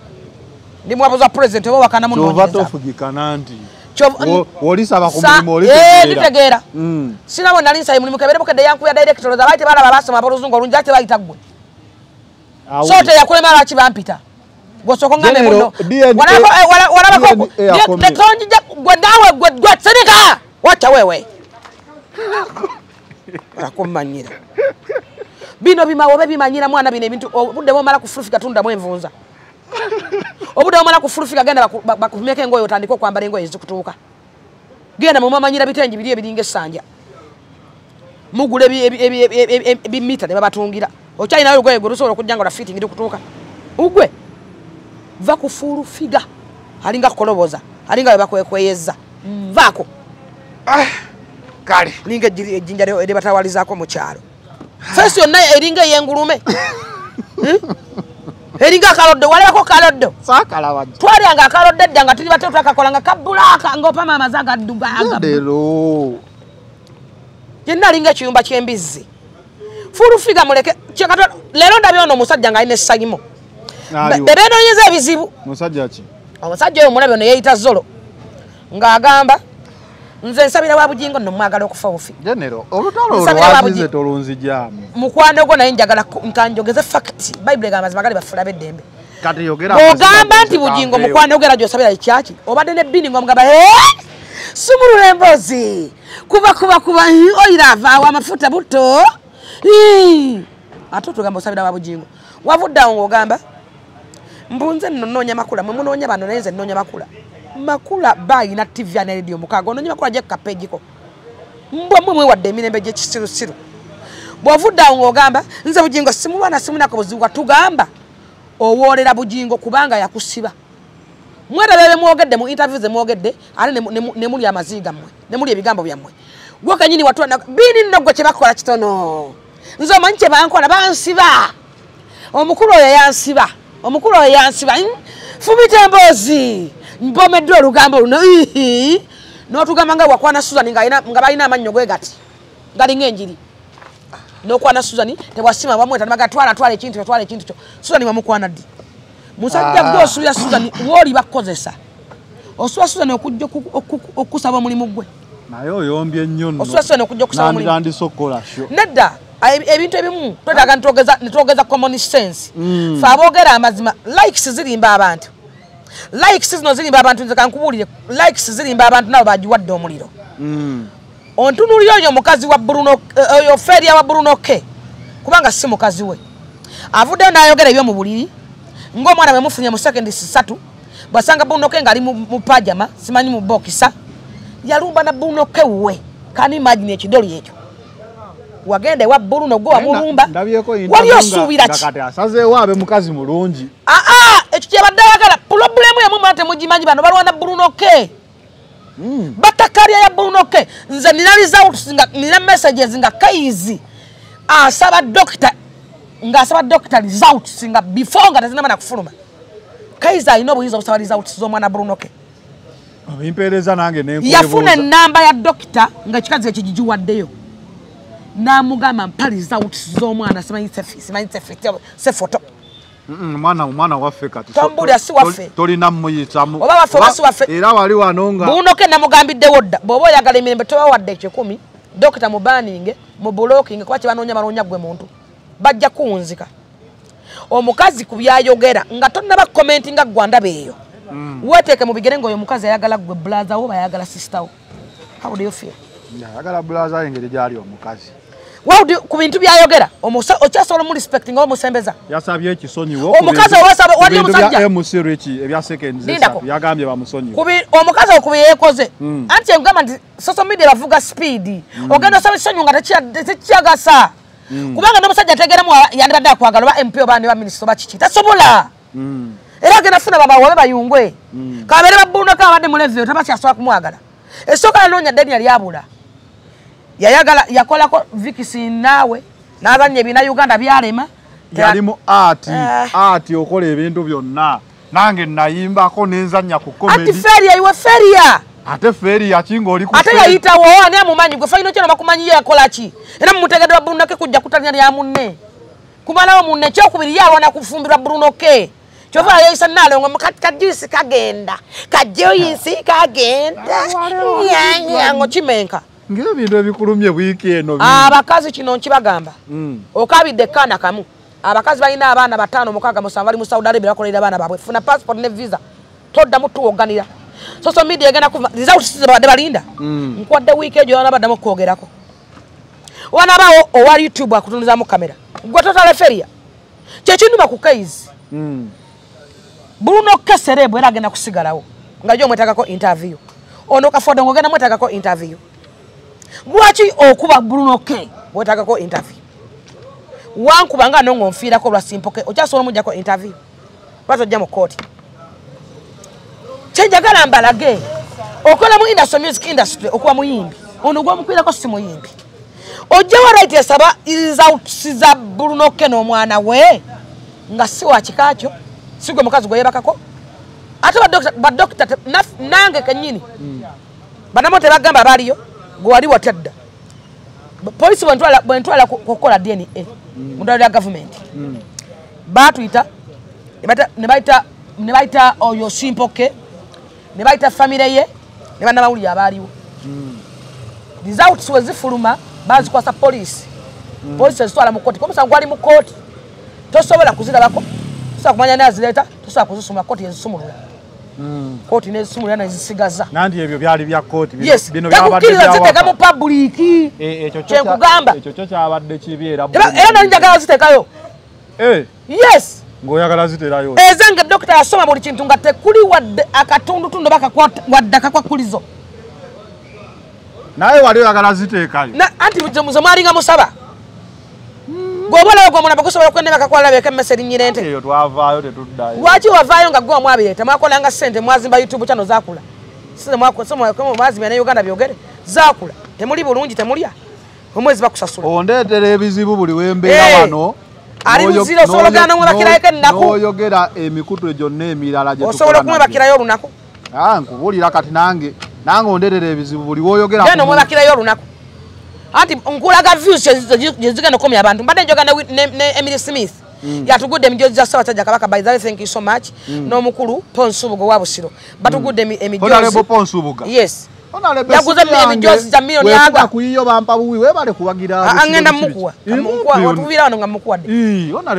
ndi za president oba wakana muno kyova tofugikana nti mm, olisaba ku mulimu olitegeera eh, mm. sinabo nali ate bampita muno wacha wewe bino mwana obudde omala kufulufika genda bakuvumyako engoye otandika okwambala engoye ezikutuuka genda mumamanyira bitengi biri ebiringa essanja mugula bimita nebabatungira okyalinayo olugoye gwe lusobola okujja nga olafiting likutuuka ugwe va kufulufiga alinga kukoloboza alinga webakwekweyeza vaako ah, kale linga ejjinja nebatawalizaako mukyalo fesi yonna eringa eyengulume eringa akalodde waleko kalodde twalyanga akalodde edda nga tuli bate twakakolanga kabulaaka ngaopa maamaza gaddugaagaero yenna alinga ekiyumba kyembizzi fulufiga muleke leero ndabyono omusajja nga alina essayimu ebeenoonyeza ebizibu omusajja oyo mulabyono yeeyita zolo ng'agamba nze nsabira wa bugingo nno mwagala okufa bufi mukwano gwo naye njagala nkanjogeze fakiti bayibuli egamba mazima gali bafula beddembe ogamba nti bugingo mukwano gwera gyosabira ekyaki obadde nebbini ngaomugamba sumulula embozi kuba kuba kuba oira avaawo amafuta buto ate otugamba osabira wa bugingo wavuddeawo ngaogamba mbunze nno nnoonya makula mwe munoonya bano naye nze nnoonya makula makula bayi na TV na radio mukago ono nyima kula je kapeji ko mbo mwe mwe wadde mine beje chisiru siru bwavuda ngogamba nze bugingo simu wana simu na kobuzi tugamba owolera bugingo kubanga yakusiba mwe dalale mwogedde mu interview ze mwogedde ale ne ne muli amaziga mwe ne muli ebigambo byamwe gwaka nyini watu na bini nnogwe chebakola kitono nze manche bankola bansiba omukulu oyo yansiba omukulu oyo yansiba fumite mbozi mpomeddwa olugambo luno n'otugamba nga wakwana susan nga balina amannyo gwe gati galinga enjiri nokwana susan tewasima bamwetanbagatwalatwala ekintu atwala ekintu kyo susan wamukwana ddi musajja ah. gwe osuubira susan woli bakozesa osuba susan okujja okukusaba omulimu gwe naye oyombye nnyonnedda ebintu ebimu twetaga ah. netwogeza common sense hmm. faaba ogera amazima likes zirimba abantu likes zino zirimba abantu nze kankubuulire likes zirimba abantu nabo bagiwadde omuliro mm. ontunulira oyo mukazi wa eh, oyo feria wa brunoke kubanga si mukazi we avuddeyo n'ayogera ebyo mu buliri ng'omwana bwe mufunye mu secondi ssatu bwasanga brunoke ngaali mu pajama simanyi mu bokisa yalumba na brunoke we kani imagini ekidoli ekyo wagende wa bulu no gwa mulumba wali osubira ki asaze wa be mukazi mulungi a a ekyo kye badagala problem hmm. ya mama te mujimanyi bano balwana bruno ke mm. batakaria ya bruno ke nze nilali za utsinga nila messages nga kaizi asaba doctor nga asaba doctor za utsinga before nga tazina mana kufuruma kaizi ayino bwiza usaba za utsizo mwana bruno ke Yafuna namba ya doctor nga chikadze chijijuwa deyo namugamba mpaliza uti z'omwana simanyise foto mwana mwana waffe katitombulya si waffe tolina mmuyitamu oba waffe oba si waffe era wali wanonga buunoke namugambiddewo dda bw'oba oyagala emirembe tobawadde kikumi dokita mu baninge mu bulokinge kuba kyebanoonya banoonya gwe muntu bajja kuwunzika omukazi ku byayogera nga tonaba komenti nga gwandaba eyo mm. weteeke mu bigere ngaoyo omukazi ayagala gwe bulaza wo bayagala sisita wo how do you feel yagala bulaza engeri gyali omukazi wewe ku bintu byayogera omusa okyasola mu respecting omu sembeza yasabye eki sonyi wo omukaza owesaba wali musajja ya MC Rich ebya second zesa yagambye ba musonyi kubi omukaza okubiyekoze mm. anti ngamba social media lavuga speed mm. ogenda sabe sonyi ngata chia chia gasa mm. kubanga no musajja tegera mu yandira da kwagala ba MP obani hmm. hmm. ba minister ba chichi tasobola mm. era gena sina baba wabe bayungwe mm. kabere babunda kabade mulevyo tabachi aswa kumwagala esoka nonya Daniel yabula yayagala yakolako vikisin naawe nazanya ebina uganda byalema yalimu ati uh, eh. ati okola ebintu byonna nange nayimbako nenzanya kukoferiaiweferia ate feria kingaolate yayitawo ani amumanyi gwe faino kyono bakumanyiyo yakolaki era mumutegedde babulunoke kujja kutanya lya munne kumalawo munne kyokubiri yalwana kufumbirwa bulunoke kyova ah. yayisa nalongo kajuisi kagenda kajuisi kagenda ah. nyanyango kimenka ngebintu ebikulumye wiiki eno abakazi kino nkibagamba hmm. okabidde kaana kamu abakazi balina abaana bataano mukaaga musanvu bali mu saudi arabia bakolera abaana baabwe funa passport ne visa toddamu tuwoganira social media egenda kuvaizaabadde balinda hmm. nkwadde wiiki egyo anabaddamu okwogerako wanabawo owa youtube akutunuzamu kamera gwe totaleferia kyekinuma ku kaizi hmm. buluno kesere bwera agenda kusigalawo nga gyo omwetagako interview ono kafodongo ogenda mwetagako interview Bwachi okuba Bruno K. Wetaka ko interview. Wankubanga nongo mfira ko lwa simple ke. Ocha solo mujako interview. Bato jamu court. Chenja gala mbalage. Okola mu industry music industry okuwa muyimbi. Ono gwa mukwira ko simo yimbi. Oje wa right ya saba is out siza Bruno K no mwana we. Nga si wa chikacho. Sigo mukazi gwe bakako. Ato ba doctor ba doctor nange kanyini. Mm. Banamote bagamba baliyo. gwali watadda polisi bwentwala bwentwala kukola dna mudala mm. ya gavumenti mm. batuyita nebayita nebayita oyo simpoke nebayita famire ye nebanabawulire abaaliwo mm. results wezifuluma bazikwasa polisi mm. polisi ezitwala mukoti komusan gwali mukoti tosobola kuzirabako tosobola kumanya nazireeta tosobola kuzisumula koti ezisumulula kooti n'ezisimu era nezisigaza nandi ebyo byali bya kooti tekukkiriza ziteekamu pabuliiki kyenkugamba era nali njagala ziteekayo e? yes ngaoyagala ziterayo eze nga dokita yasoma buli kintu nga tekuli wadde akatundutundu bawadde akakwakulizo naye wali oyagala ziteekayo anti muze mwalinga musaba gwobola ogwo mulaba gusobola okwendeba kakwalabeeka emmese linyira ente lwaki wavaayo nga gwe wamwabireeta mwakolanga sente mwazimba youtube kyano zaakula mazimba ne uganda byogere zaakula temuli bulungi temulya omwezi bakusasula ondeetera ebizibu buli wembeera wano noyogera emikutu gyonna emirala osobola okumwebakirayo olunaku ah, nkubuulira kati nange nange ondeetera ebizibu buli woyogeraeno mwebakirayo olunaku anti nkulaga views yezigenda okomya abantu mbadde njoga ne, ne, ne emily smith Mm. yatugudde emijozi gya ssaabasajja kabaka by the way thank you so much mm. n'omukulu ponsubuga wa busiro batugudde mm. emijozi yes yaguze emijozi gya miliyoni aga kuyiyo bampa buwi webale kuwagira angenda mukuwa mukuwa watuviira wano nga mukuwadde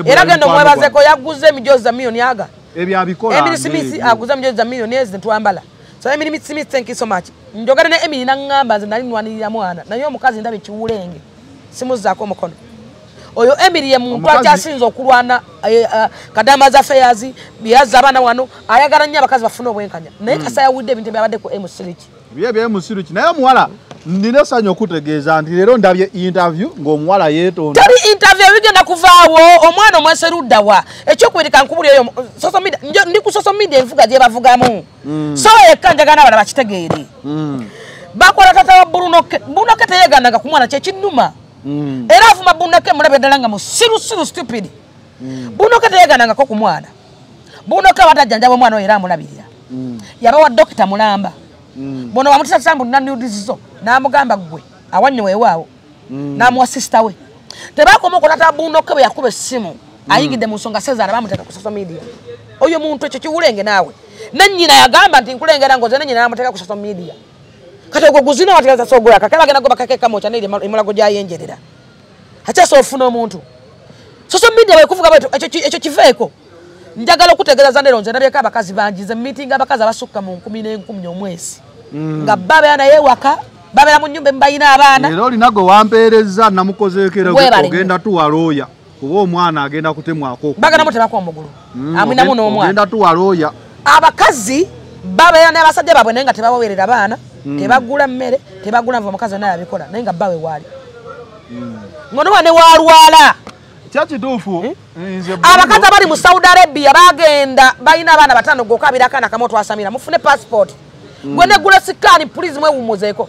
era genda omwebazeko yaguze emijozi gya miliyoni aga ebyabikola emily smith aguze emijozi gya miliyoni ezi ne twambala So I mean, Smith, thank you so much. Njoga ne emi nanga mbaza nali nwani ya mwana. Nayo mukazi ndabe chiwulenge. Simu za ko mukono. Oyo Emily ye muntu akyasinzo kulwana eh, eh, kadama za affairs biyaza bana wano ayagala nya bakazi bafuna obwenkanya. Naye hmm. kasaya wudde bintu byabadde ko emusirichi. Biye biye emusirichi. Nayo muwala nina sanyo okutegeeza nti leero ndabye interview ng'omuwala yeetonda tali interview bigenda kuvaawo omwana omwese luddawa ekyokubirika nkubulyeyo sosomedia ndi ku sosomedia enfuga gye bavugamu mm. so ekka njagala n'abala bakitegeere mm. bakola tata wa burunoke burunoke teyeegandanga ku mwana kyekinnuma mm. era avuma bunoke mulabe ddala nga musirusiru stupid bunoke teyeegandangako ku mwana bunoke abatajjanjaba omwana oyo era amulabirira yabawa dokita mulamba Mm. Bono amutisa sambu na nudizizo. Na amugamba gwe. Awanyo wewe wawo. Mm. Na amuwa sista we. Tebako mwuko nata bundo kewe ya kube simu. Mm. Aingi de musonga seza na mamu teka kusaso media. Oyo muntu echechi ulenge nawe. Nenyina ya gamba nti nkulenge na ngoze nenyina na mamu teka kusaso media. Kato kwa guzina watika za sogo yaka. Kama kena goba kake kama ucha nili imula goja ye nje dida. Hachia sofuno muntu. Sosomidia wekufuka wetu echechi, echechi feko. Echechi njagala okutegeeza zandero nze ndabyeko abakazi bangi ze mumiitinga abakazi abasukka mu nkumi n'enkumi omwezi mm. nga babeera naye ewaka babeera mu nyumba embayina abaana era olinago wampeereza namukozeekeregenda tuwalooya kuba omwana agenda kutemwako bagendamu tebako omugulu mm, amwinamu n'omwanagenda tuwalooya abakazi babeera n'abasajja baabwe naye nga tebabawerera baana mm. tebagula mmere tebagula nva omukazi naye abikola naye nga bawe waali ngaonowa ne walwala kyakituufu eh? abakazi abali mu saudi arabia bagenda balina abaana batano gokabirakana kamotwasamira mufune passport hmm. gwene gulesikani pulizi mwewumuzeeko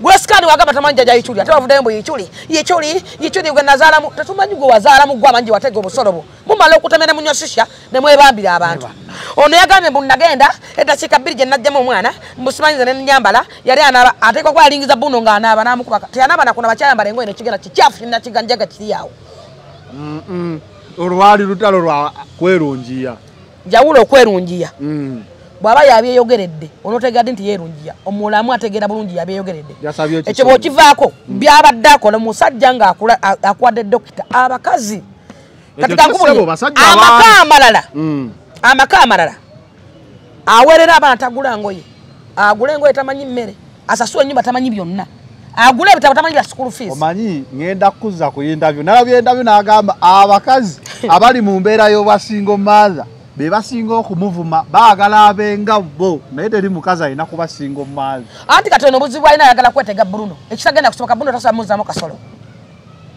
gulesikani wagamba tamanyi jajaikyuli ate wavudayo mbu yikyuli yikyuli yikyuli gwenazaalamu tetumanyi gwewazaalamu gwamanyi watega obusolo bwo mumala okutema ne munywasusha nemwebambira abantu ono yagambye mbu nagenda edakiika bbiri gye najjamu omwana mbusimanyiza nenyambala yali anaba ateekwa kwalingiza buno ng'anaaba namukubaka teyanaaba nakuna bakyayambala engoye nekigenda kikyafu kinnakiganjaga kiri awo olwali lutalo lwa kwerungiya njawulo okwerungiya mm. bwaba yabyeyogeredde onotegadde nti yerungiya omulamu ategeera bulungi yabyeyogeredde ekyo bwokivaako mm. byabadde akola musajja ngaakuwadde dokita abakazi katiamaka amalala mm. amaka amalala awerera abaana tagula ngoye agula engoye tamanyi mmere asasula ennyumba tamanyi byonna agula bitabo tamanyi ya school fees omanyi ngenda kuza ku interview nala byenda byo nagamba abakazi abali mu mbeera yo basingo mother be basingo okumuvuma baagala abenga bo naye teri mukazi alina kuba singo mother anti katono buzibu alina ayagala kwetega bruno ekitagenda kusoboka bruno tasamuzaamu kasolo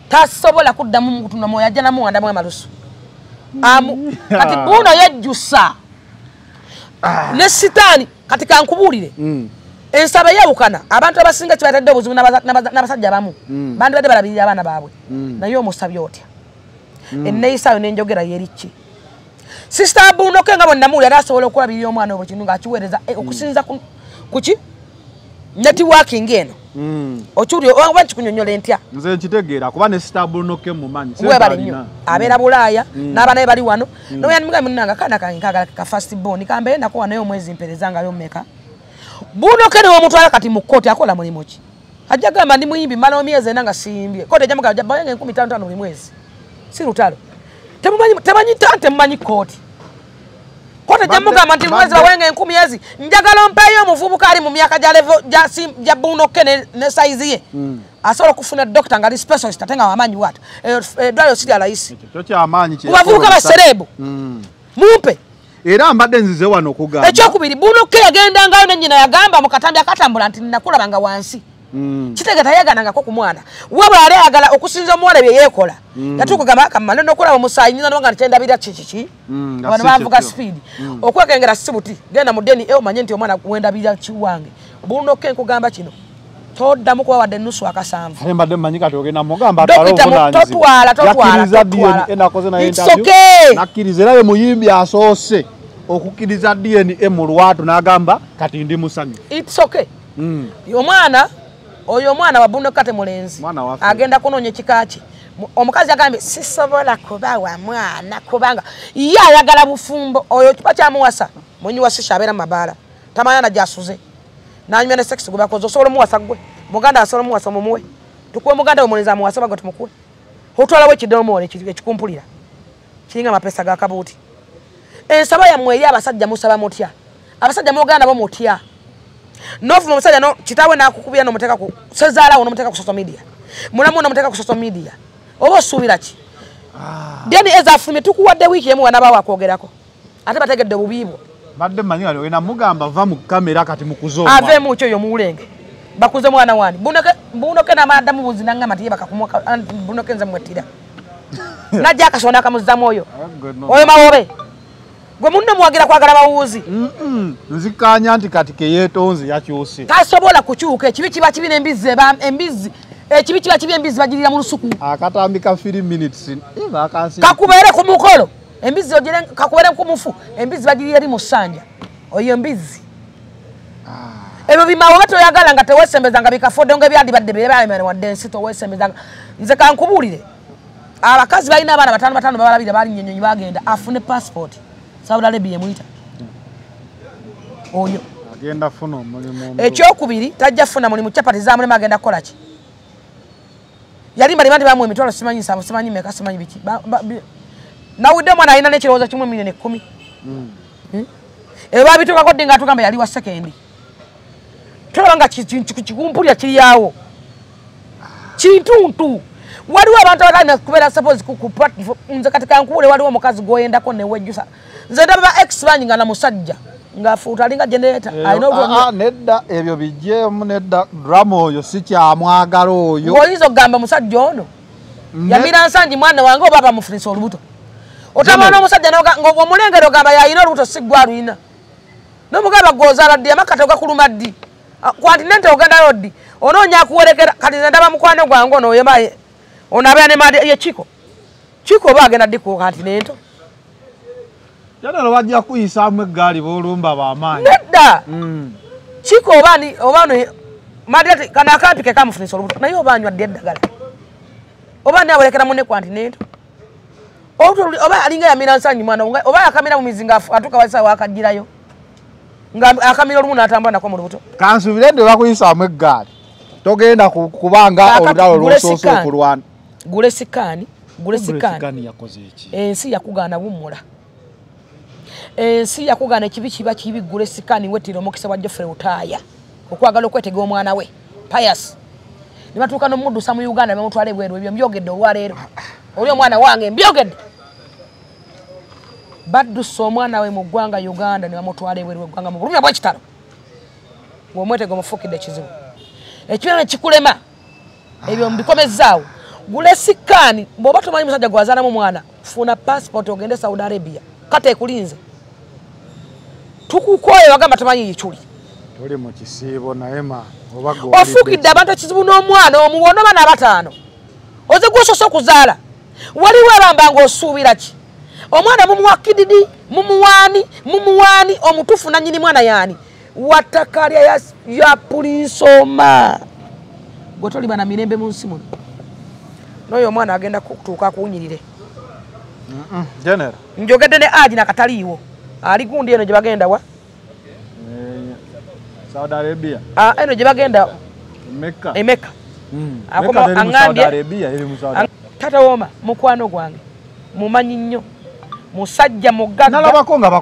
tasobola kuddamu mukutuna mwoyo ajja namu wandamu amalusu kati bruno yejjusa ah. ne sitaani kati kankubuulire mm. ensaba yawukana abantu abasinga kibatadde obuzibu n'abasajja bamu mm. bandi badde balabirira abaana baabwe mm. naye omusabye otya mm. enneeyisaayo nenjogera yeriki sisita abunoke nga bwenamuwuli ali asobola okulabirira omwana obwekinu ngaakiweereza eh, okusinza kuki netiwaking eno okiwulioba nti kunyonyola entya abeera bulaaya n'abaana be bali wano nyamuga munnanga kaana kange nkagala kafasti bon kambeerenako wanayo omwezi mpereza ngayo mumeka bunokere omutwala kati mu kkooti akola mulimu ki ajja gamba ndi muyimbi mala omyezi ena nga simbye kkooti ejamugaaenga enkumi tano tano buli mwezi si lutalo tebanyitante mumanyi kkooti kkooti ejamugamba nti mwezi bawenga enkumi ezi njagala ompeeyo omuvubuka ali mu myaka gya levo gya bunoke ne saizi ye hmm. asobola okufuna dokita nga ali specialist ate nga wamaanyi wata eddwaliro eh, eh, si lya layisi kubavubuka baserebu hmm. mumpe era mbadde nzize wano okugamba ekyokubiri bunoke yagendangayo nenyina yagamba mukatambi akatambula nti nakulabanga wansi hmm. kitegeta yagaanangako ku mwana wabula ali ayagala okusinza omuwala byeyeekola hmm. yatukugamba kamale nokulaba omusayi nyina nobanga nekyendabira kikiki hmm, abantu bavuga sipiidi okwekengera sibuti genda mu deni e eh, omanye nti omwana wendabira kiwange bunoke nkugamba kino toddamu kuba wadde nusu akasanvutotwala totwalaakiriza era ye muyimbi asoose okukiriza dna mu lwatu nagamba kati ndi musanyu its ok hmm. omwana oyo omwana wabunokate mulenzi agenda kunonya ekikaki omukazi agambye sisobola kuba wamwana kubanga ye ayagala bufumbo oyo kiba kyamuwasa munyiwasisha abeera mumabaala tamanyana gyasuze nanywa ne sesi gubakoze osobola omuwasa gwe muganda asobola omuwasa mumuwe tukuwe muganda wemulenzi amuwasa bagwe tumukuwe otwalawo ekidomoola ekikumpulira kiringa amapeesa gakabuuti ensaba yammwe eri abasajja musaba mutya abasajja mugana bo mutya nofuna omusajja kitaawe nakukubira nomuteka sezaalawo nomuteka ku social media mulamu nomuteka ku social media oba osuubira ki deni ah. ezafulumye tukuwadde wiiki emu wanaba wakwogerako ate bategedde obubiibwo badde manyi wali enamugamba va mu kamera kati mukuzaaveemu ki oyo omuwulenge bakuze mwana wani bunoke namaddamu buzinaama tiyebakakumbunoke nze mwettira najja akasona akamuzamu oyo oyo mawobe gwe munnamuwagira kwagala bawuuzi nzikkaanya nti kati keyeetonzi yakyuse tasobola kukyuka ekibi kiba kibi nembizzi embizzi ekibi kiba kibi embizzi bagirira mu lusuku akatambika eh, kakubeere ku mukolo embizzi kakubeere ku mufu embizzi bagirira eri mu ssanja oyo embizzi ah. ebyo bimawo ba toyagala nga teweesembezanga bikafoddo nga ebyadibadde bebaemerewadde ensi toweesembezanga nze kankubuulire abakazi balina abaana bataano bataano babalabira balinyenyonyi bagenda afune passipooti saudalebi yemuita oyo agenda funo mulimu ekyo kubiri tajja funa mulimu chapati za mulimu agenda kola ki yali bali bandi bamwe mitwala simanyi sa simanyi meka simanyi biki na wide mwana aina nechi roza chimu mine ne 10 mm eba bituka ko dinga tukamba yali wa second tolanga chichi chikumpuri ya kiri yawo chintuntu ah. waliwo abantu abalina kubeera suppose kukupatifu nze katika nkuule waliwo omukazi gwoyendako newejjusa nze ndaba ba ex banyi nga namusajja ngafuuta alinga jenereta eh, ah, ah, nedda ebyo bijjeemu nedda drama oyo si kyamwagala oyo oyinza okugamba musajja ono yamira nsangi mwana wange oba bamufunisa olubuto otamana omusajja omulengero ogamba yalina olubuto siggwa alwina nomugamba gozala ddi amakata ogakuluma ddi ah, kwanti nente ogendayo ddi ononya akuwerekera kati nze ndaba mukwano gwange onoyemaye Ona bea ne made ye chiko. Chiko ba gena diko kati nento. Yana lo wadi aku isam gari bo rumba ba man. Nedda. Mm. Chiko ba ni oba no made kana ka pike kam fune solo. Na yo ba nywa dedda gala. Oba ne abale kana mone kwanti nento. Oto oba alinga ya minansa nyimana unga oba akamira mu mizinga atuka wasa wakagira yo. Nga akamira olumu natamba na kwa mulubuto. Kansu bidde bakuyisa amegali. Togenda kubanga olulalo lososo kulwana. gule sikaani gule sikaani ensi yakugaana wumula ensi yakugaana ekibi kiba kibi gule sikaani wetira omukisa wa jofre utaaya okwagala okwetega omwana we payas ne batuuka n'omuddusa mu uganda bamutwala ebweru ebyo mbyogedde olwaleero oli omwana wange mbyogedde baddusa omwana we mu ggwanga uganda ne bamutwala ebweru eggwanga mu bulumya bwekitalo ngaomwetega omufuukidde ekizibu ekibira ne kikulema ebyo mbikomezaawo gulesikani bwoba tomanyi musajja gwazaalamu mwana funa passport ogende saudi arabia kata ekulinze tukukoye wagamba tomanyi yekyuli tuli mu kisiibo naye maofuukidde abantu ekizibu n'omwana omuwona oba n'abataano oze gwosose okuzaala waliwo abamba ngaosuubira ki omwana mumuwa kididi mumuwaani mumuwaani omutufu nanyini mwana yaani watakalya ya, ya pulinsoma gwe tolibana mirembe mu nsi muno noyo mwana agenda kutuuka kuunyirire njogedde ne aji nakataliiwo ali gundi eno gye bagenda wa eh, ah, eno gye bagenda emeka e mm. tatawoma mukwano gwange mumanyi nnyo musajja mugagataatawooma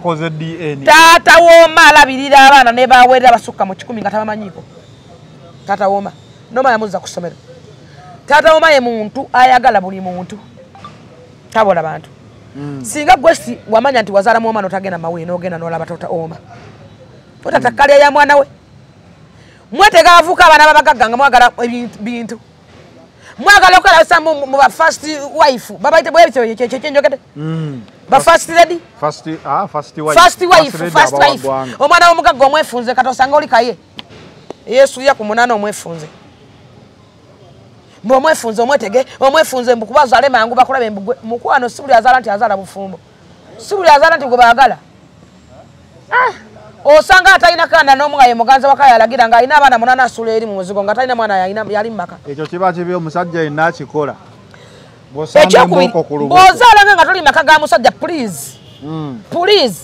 alabirira abaana nebawerera basukka mu kikumi nga tabamanyiiko tatawooma nomaya muza ku ssomero taata wuma ye muntu ayagala buli muntu tabola bantu Mm. singa gwesi wamanya nti wazala muoma notagenda mawe nogenda nolaba tota oma otata mm. kalya ya mwana we mwetega avuka abana babagagga nga mwagala bintu mwagala okola sa muba fast wife babaite bwebityo kyekyenjogede mm. ba fast ready fast ah fast wife fast wife fast wife omwana omugagga omwefunze katosanga olikaye yesu ya kumunana omwefunze mbe omwefunze omwetege omwefunze mbukubazale mangu bakulabe mbugwe mukwano sibuli azala nti azala bufumbo sibuli azala nti gwebaagala ah, osanga atalina kaana nomu nga yemuganza waka yalagira nga alina abaana munana asula eri mu muzigo nga talina mwana yali mumaka ekyo kiba kibi omusajja yenna akikola bwozalanga nga toli maka ga musajja please hmm. please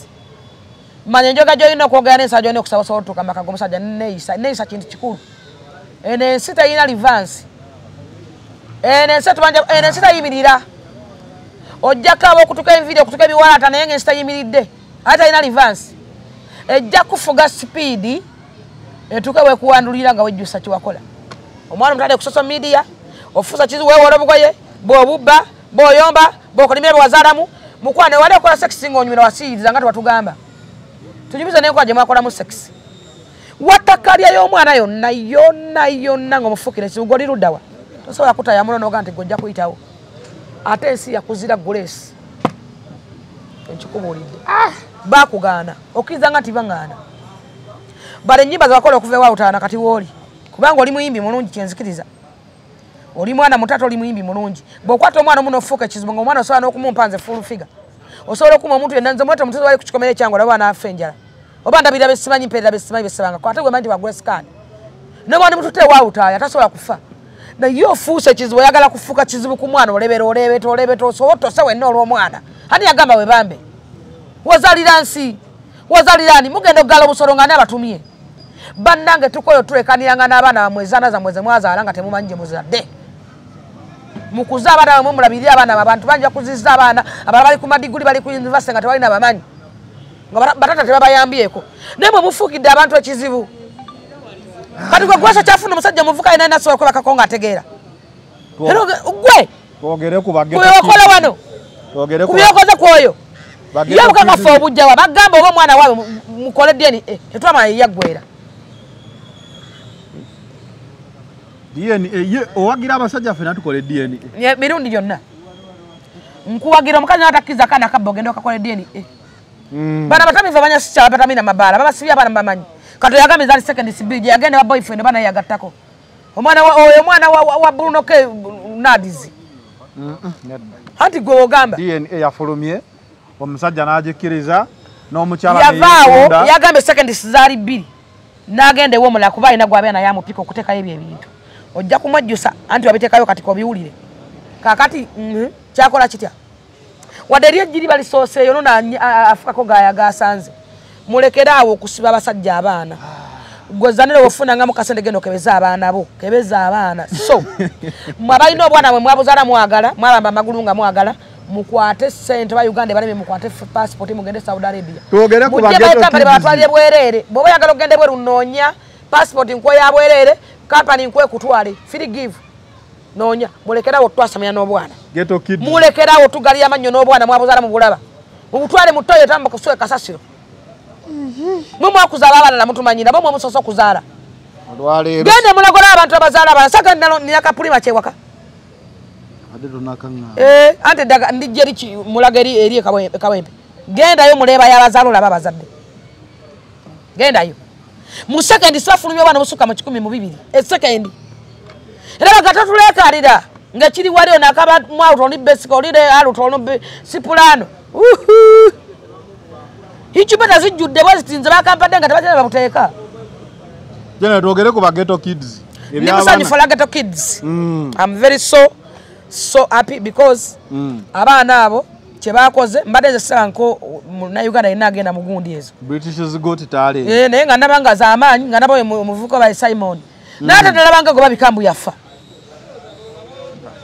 manya enjoga gyolina okwogera nensa gyolina okusabasobola otuuka maka gomusajja neeyisa kintu kikulu eno ensi teyina livansi ene sitayimirira ojjakaba okutuka envidi okutuka ebiwalata naye ngaensi tayimiridde ate alina livansi ejja kufuga sipiidi etuke wekuwandulira nga wejjusa kiwakola omwana omutade kusosa midiya ofusa kiziwewola obugoye bwobubba bwoyomba bwokolimira bwewazaalamu mukwane wali okola sekisi nga onyumira wasiiriza nga tebatugamba tunyumiza nenkola gye mwakolamu sekisi watakalya y'omwana yonna yonna yonna ngaomufukira ekizibu goliruddawa tosobola kutayamula noga nti gwojja kuyitawo ate ensi yakuzira grace enkikubuulidde ah, bakugaana okkirizanga nti baŋaana bala ennyimba zebakola okuva ewaawutaana kati wooli kubanga oli muyimbi mulungi kyenzikiriza oli mwana mutata oli muyimbi mulungi bweokwata omwana omu nofuuka ekizibu nga omwana osobola n'okumumpanze fulufiga osobola okuma omuntu yenna nze omwete omutuzi wali ku kikomera ekyangu olaba naafa enjala oba ndabira besimanyi mpeerera besimanyi besibanga kwate gwemanyi nti bagwesikaani n'obandi mututa ewaawutaaya tasobola kufa naye ofuuse kizibu oyagala kufuuka kizibu ku mwana olebera olebeta olebeta osowotose wenna olw'omwana ani yagamba we bambe wazalira nsi wazalira ani mugenda oggala obusolo ngaani abatumye bannange tukoyo tulekaniranga n'abaana bamwe ezaana zammwe ze mwazaala nga temumanyi gye muzadde mukuza abaana bamwe mulabirire abaana babantu bangi bakuziza abaana abala bali ku madiguli bali ku univesite nga tebalina bamanyi nga batata tebabayambyeko naye mwe mufuukidde abantu ekizibu kati gwe gwasa kyafuna omusajja muvuka ena nasobola kulaka ko ngaategeera gwekubyokola wano kubyokoze kwoyo ye bukakafa obujjawa bagamba oba omwana waabe mukole eh, dni tetwamanya yeyaggwera owagira abasajja ffe natukole dna mirundi gyonna nkuwagira omukazi natakkiriza kana kabba ogenda okakole dna hmm. bana batamiva banya sikyaba batamina mabaala babasibi abaana mubamanyi Kato yagami zali second sibiji. Yagene wa boyfriend bana ya gatako. Umana wa, oye umana wa, wa Bruno ke nadizi. Hanti mm -mm. gogamba. DNA ya furumie. Omusajja mhm, na aje kiriza. No mchala ya vao, yagami second sizari bili. Nagende uomu la kubai na guwabia na yamu piko kuteka hebi hebi hitu. Oja kumajusa, anti wabiteka yu katika obiuli. Kakati, mm -hmm. chakola chitia. Wadariye jiri bali sose, yonu na Afrika konga ya gasa anze. mulekere awo okusiba abasajja abaana gwezanire wofunanga mukasente geno kebeza abaana bo kebeza abaana so mwe abalina obwana bwe mwabuzaala mwagala mwalamba amagulu nga mwagala mukwate sente ba uganda baleme mukwate passport mugende saudi arabia mujebaetambale babatwalire bwerere bwoba oyagala okugende bweru nonya passport nkwe yabwerere kampani nkwe kutwale free give nonya mulekerawo twasamanya n'obwana mulekerawo tugalira amannyo n'obwana mwabuzaala mubulaba mubutwale mutoyo tambakusuwe kasasiro Mumu mm-hmm. akuzala abana na mtu manyina. Mumu amusoso kuzala. Gende mulagola abantu abazala abana. Saka nalo nyaka pulima che waka. Adito nakanga. Eh, ante daga ndije richi mulageri eri e kawempe. Genda yo muleba ya bazalo na baba zadde. Genda yo. Mu second ndi swafu nyo bana musuka mu 10 mu bibili. E second. Era gatatu leka alida. Nga chiri wale onakaba mwa utoni besiko lide alu tono sipulano. Uhu. -huh. Inchupa na zi jude wazi tinzala kampande nga tabatina babuteka. Jena tuogere kwa ghetto kids. Ni kusa nifola ghetto kids. Mm. I'm very so, so happy because mm. abana abo kyebakoze mbadde nze sisala nko na Uganda yina agenda mugundi ezo. British is got talent. Eh, naye nga nabanga za amaanyi nga nabawe muvuko ba Simon. Mm. Naye tetalabanga go babikambu yafa.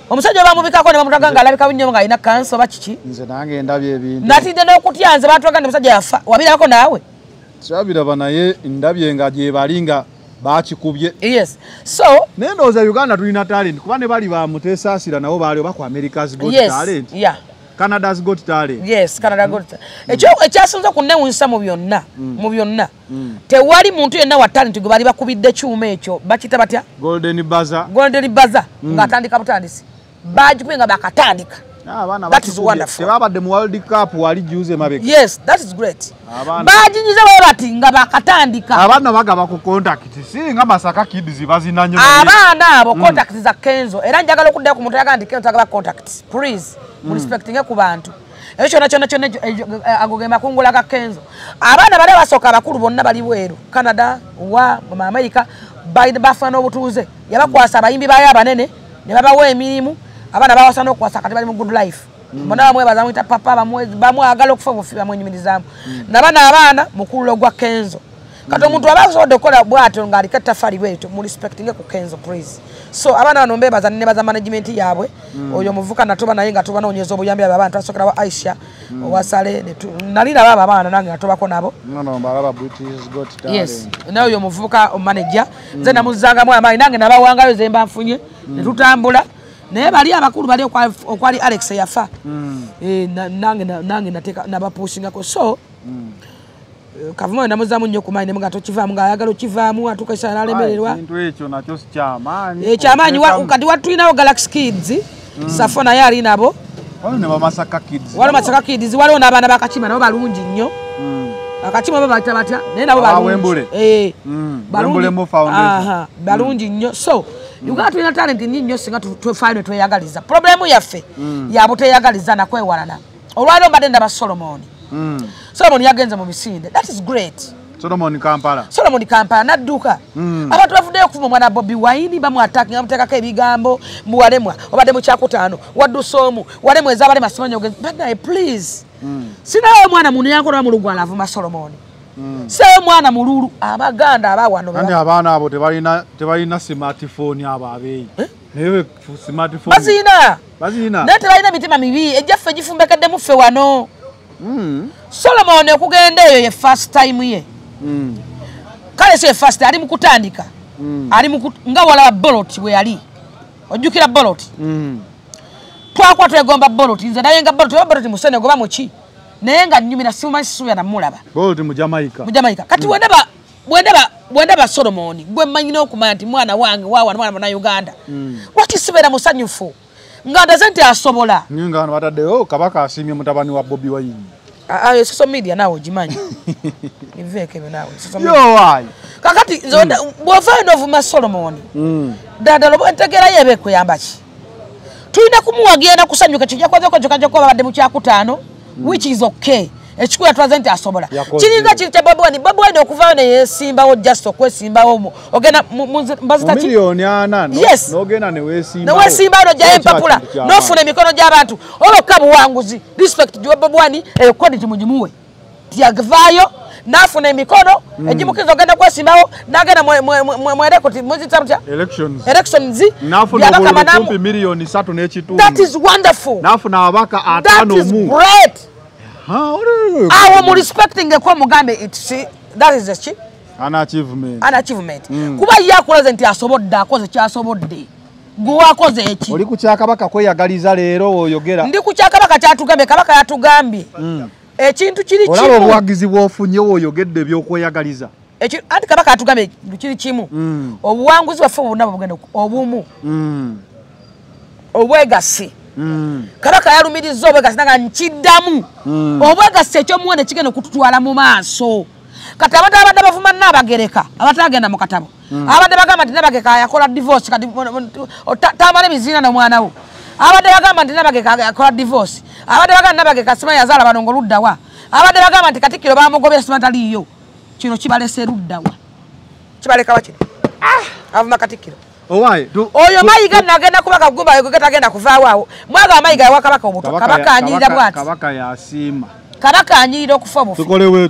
omusajja bamubikako nebamutaga nga alabikao nyo nga alina kanso oba kiki natidde n'okutya nze batwaga nti omusajja yafa wabirako naawe kyabiraba naye ndabye nga gyebali nga bakikubye yes so naye ndowooza uganda tulina talent kuba ne bali bamutesaasira nabo baalio baku americas gotalent ekyasinza okunewunsa mubyonna mu byonna mm. mm. tewali muntu yenna wa talenti gwe bali bakubidde kyuma ekyo bakita batya golden baza mm. ng'atandika butandisi bajipwe nga bakatandika tebabadde mu world cup yes that is great baginyiza bwe bati nga bakatandika Abana baga ku contact singa masaka kids bazina nyo abaana abo mm. contact za kenzo era njagala okuddayo ku mutaka andi kenzo agaba contact please mm. mu murespectinge ku bantu Echo nacho nacho nejo eh, agogema ge makungula ga kenzo Abana bale basoka abakulu bonna bali bweru canada wa America, by the bafa obutuze. yabakwasa bayimbi bayo abanene ne baba we emirimu abana bawasa nokwasa kati bali mu good life bonna mm. bamwe bazamwita papa bamwe agala okufa bufi bamwenyumirizamu mm. nabana abaana mukululo gwa kenzo kati omuntu mm. aba asobodde okukola bwato ngaalika ettafaali bweto murespectinge ku kenzo please so abaana bano mbebaza nebaza management yaabwe oyo omuvuka natoba naye nga tobanoonyeza obuyambi abo abantu asokera wa aisha owasale nali naba abo abaana nange natobako nabo naye oyo omuvuka omumaneja nze namuzangamu amaanyi nange nabawangayo zemba nfunye netutambula naye bali abakulu bali okwali alex yafa hmm. eh, nange nabapusingako so hmm. eh, kavuma wendamuzaamu nnyo kumanyi nemunga tokivaamu ngaayagala okivaamu atukasalalemererwa ekyamaanyi eh, kati watulinawo galaxy kids hmm. safo naye ali nabo waliwo masaka kids waliwo n'abaana bakakima nabo balungi nnyo akakima ba baita batya naye nabo balungi balungi nnyo so Uganda tulina talent nnyo nnyo singa tufaayo tweyagaliza problemu yaffe mm. yabo teyagaliza nakwewalana olwaliro mbadde ndaba solomoni mm. solomoni yagenze mu misinde that is great solomoni kampala solomoni kampala nadduka mm. abantu bavuddeyo kufuma omwana bobi waini bamuataka bamuteekako ebigambo muwalemwa obadde mukyakutaano wadduse omu walemwa ezabalema simanyi ogenze badnaye please sinawo omwana muntu yankolwa mu lugwala avuma solomoni Mm. semwana mululu abaganda abawano ani abaana abo tebalina smartphone abo abeeyi eh? naye tebalina mitima mibi egyaffe gifumbekaddemu ffe wano mm. solomon okugenda eyo ye first time ye mm. kale so yefist ali mukutandika nga walaba boloti weyali ojjukira boloti twakuba twegomba boloti nze naye nga boloti oba boloti musenegoba muki naye nga nyumira simumanyi sisuya namulaba mujamaica kati mm. bwendaba solomoni gwe manyi nokumanya nti mwana wange wawana mwana munauganda lwaki mm. sibeera musanyufu nganda ze nti asobola nyengano bataddeyo oh, kabaka asimye mutabani wa bobi wayini sosomedia nawe ogimanyi kakati mm. bwovayo novuma solomoni ddaddala obwentegerayo ebekuyambaki tulina kumuwagira nakusanyuka kijakozekoa badde mukyakutaano which is okay. Echikuwa tuwazenti asobola. Chininga chilite babuwa ni babuwa ni okufao na yesimba wo just okwe simba wo mu. Ogena mbazita chini. Umilioni ana. Yes. Ogena ni we simba. Na we simba wo jaye mpapula. Nofu ne mikono jabatu. Olo kabu wanguzi. Respect juwe babuwa ni. Eyo kwa ni timujimuwe. Tiagvayo. Tiagvayo. nafuna emikono mm. egimukiriza ogenda kwesimbawo nagenda mwerekoti mzitamtyaawo muespectingekomugambe kuba ye akulaze nti asobodde akoze kyasobodde gwewakoze eki oli ku kyakabaka kweyagaliza leero oyogera ndi ku kyakabaka kyatugambye kabaka yatugambye mm. ekintu kiri kimu olaba obuwagizi bw'ofunye woyogedde ebyokweyagaliza anti kabaka atugambye kiri kimu hmm. obuwanguzi bwaffe bwbunabogenda obumu hmm. obwegasi hmm. kabaka yalumiriza obwegasi naga nkiddamu obwegasi ekyomuwa nekigenda okututwala mu maaso kati abantu abadde bavuma naabagereka abatagenda mu katabo abadde bagamba nti nabagereka yakola divorce tamala emizina nomwanawo abadde bagamba nti nabagekakola divorce abadde bagamba nabageka sima yazaala bano ngaoluddawa abadde bagamba nti katikiro bamugobera sima taliiyo kino kibalese luddawa kibalekawa kino ah, avuma katikiro oyo mayiga nagenda kuba kagumba getagenda kuvaawoawo mwagaba mayiga yawa kabaka obuto kabaka anyirira bwati kabaka anyirira okufa obufiomulabe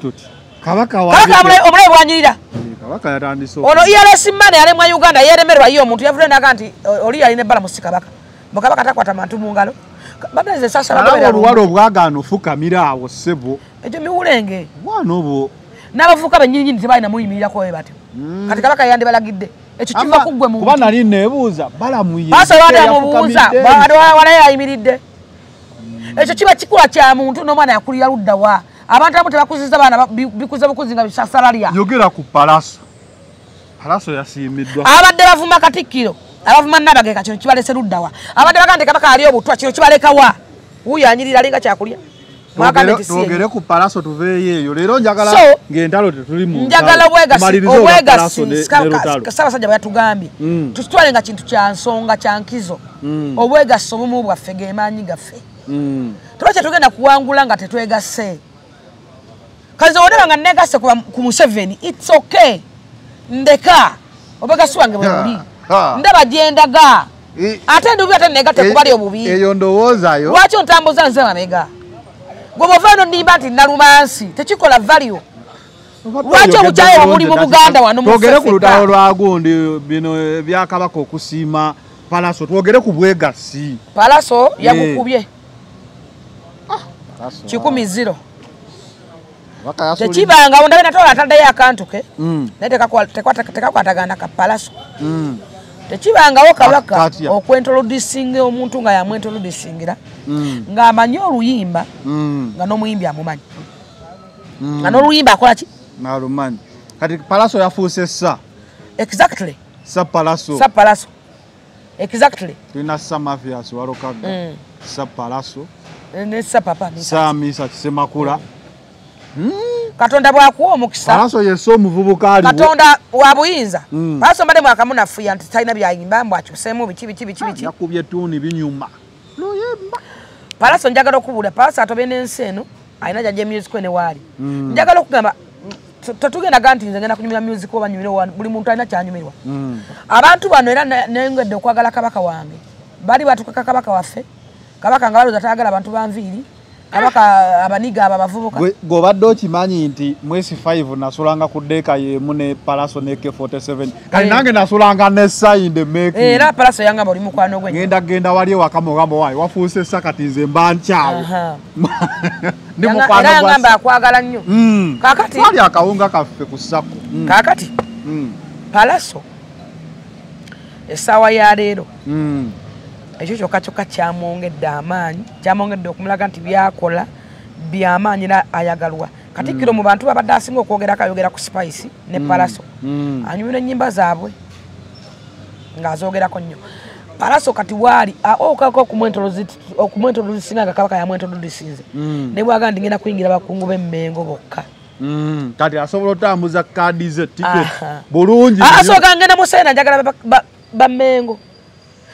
bwanyirira eh, ono irs e mane yalemwa uganda yeremerwa iyo omuntu yavudde naga nti eh, oliyo alina ebbala musi kabaka mukaba katakwata mantu mungalo babeze sasa babera oluwalo obwagaano fukamira awo sebo ejo miwulenge bwana obo n'abafuuka benyininyini tebalina muyimirirako we batyo hmm. kati kabaka yandi balagidde ekyo kiva ku gwe mukuba nali neebuuza balamuyebasobatamubuuza wala yayimiridde ekyo kiba kikula kya muntu n'omwana yakulira luddawa abantu abamu tebakuziza baana bikuza bukuzi nga bisasalalya yogera ku palaso palaso yasiimiddwa abadde bavuma katikkiro abavumanna abageka kino kibalese luddawa abadde bagande kabaka ali obutwa kino kibalekawa wuyo anyirira alinga kyakulya mwagaogere ku palaso tuveeyoeyo leero njagala ngaentalo tetulimu njagala obwegassaabasajja bwe yatugambye mm. tukitwale nga kintu kya nsonga kya nkizo mm. obwegassi obumu bwaffe geemaanyi gaffe mm. tulwakya tugenda kuwangula nga tetwegase kazi odaba nga negase ku museveni its ok ndeka obwegasi wange bwe buli ndaba gyendaga ate ndiobi ate nega tekubali e- obubi lwaki ontambuza nze mamega gwebova no nimba nti nalumansi tekikola valio lwaki obukyayi obuli mu buganda wanogere ku lutalo lwagundi bino ebyakabaka okusiima palaso twogere ku bwegasi palaso e. yagukubye ah. kikumi ziro tekibangawo ndabe natola ataddeyo akantu ke mm. naye tekakwatagana kapalaso mm. tekibangawo ah, kabaka okwentoludisinga omuntu nga yamwentoludisingira hmm. ng'amanyi oluyimba hmm. nga n'omuyimbi amumanyi hmm. nga n'oluyimba akola ki nalumanyi kati palaso yafuuse sa exactly sapalaso exactly tulina samafias walokaga sapalaso ne sapapa samisa kisemakula katonda bwakuwa omukisa katonda wabuyinza paso hmm. mbademu akamuna fuya nti talina byayimba mbw akyuseemu bikibikibikibikiyakubyetuunibinyuma paraso njagala okubula paraso atobe nensi eno alina jajja emusiko ene waali hmm. njagala okugamba tetugenda ga nti nzengena kunyumira musik oba nyumire buli muntu alina kyanyumirwa hmm. abantu bano era nengedde okwagala kabaka wange bali batukaka kabaka waffe kabaka nga baloza tayagala abantu banviiri abaniga aba bavubuka gobadde okimanyi nti mwesi 5 nasulanga ku deeka yemu ne palaso ne k47 kati eh. nange nasulanga ne sainde eh, era palaso yangamba oli mukwano gwe genda genda wali e wakamugambo waayo wafuuse sa kati nze mba nkyawo era yangamba akwagala nnyo hmm. kakatiwali akawunga kaffe ku sako hmm. kakati hmm. palaso essaawa ya leero ekyo kyokkakyokka kyamwongedde amaanyi kyamwongedde okumulaga nti byakola byamaanyi ayagalwa katikkiro mm. mu bantu babadde asinga okwogera kayogera ku spayisi ne mm. palaso mm. anyumira ennyimba zaabwe ngaazogerako nnyo palaso kati waali okumwentolozisinga nga kabaka yamwentolozisinze ne bwagaa ndi ngenda kuyingira bakungu bemmengo bokka kati asobola otambuza kadi ze tiket bulungi asooka ah, ngenda musena njagala bamengo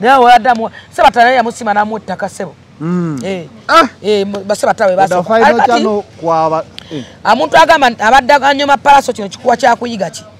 Nawe yamusima namu ttaka sebo. Mm. Eh. Eh, ah. eh basaba tawe basaba. Amuntu agama abadde anyoma palaso kino kikuwa kya kuyiga ki. Mm.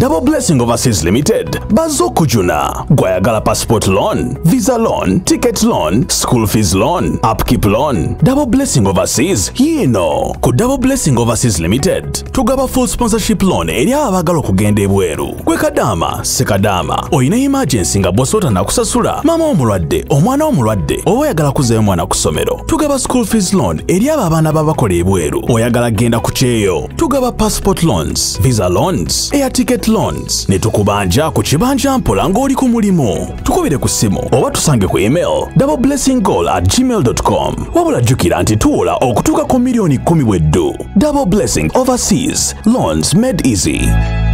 double blessing overseas limited bazze okujuna gwayagala passport loan visa loan ticket loan school fees loan upkeep loan double blessing overseas yino ku double blessing overseas limited tugaba full sponsorship loan eri aba bagala okugenda ebweru kwekadama sekadama oyina emergency nga bosi otanakusasula maama womulwadde omwana womulwadde oba oyagala kuzayo omwana ku ssomero tugaba school fees loan eri aba abaana babakola ebweru oyagala kgenda ku kyeyo tugaba passport loans visa loans air ticket loans ne tukubanja ku kibanja mpola ng'oli ku mulimu tukubire ku ssimu oba tusange ku email doublblessinggol at gmail com wabula jjukira nti tuwola okutuuka ku miliyoni 1 bweddu double blessing overseas loans made easy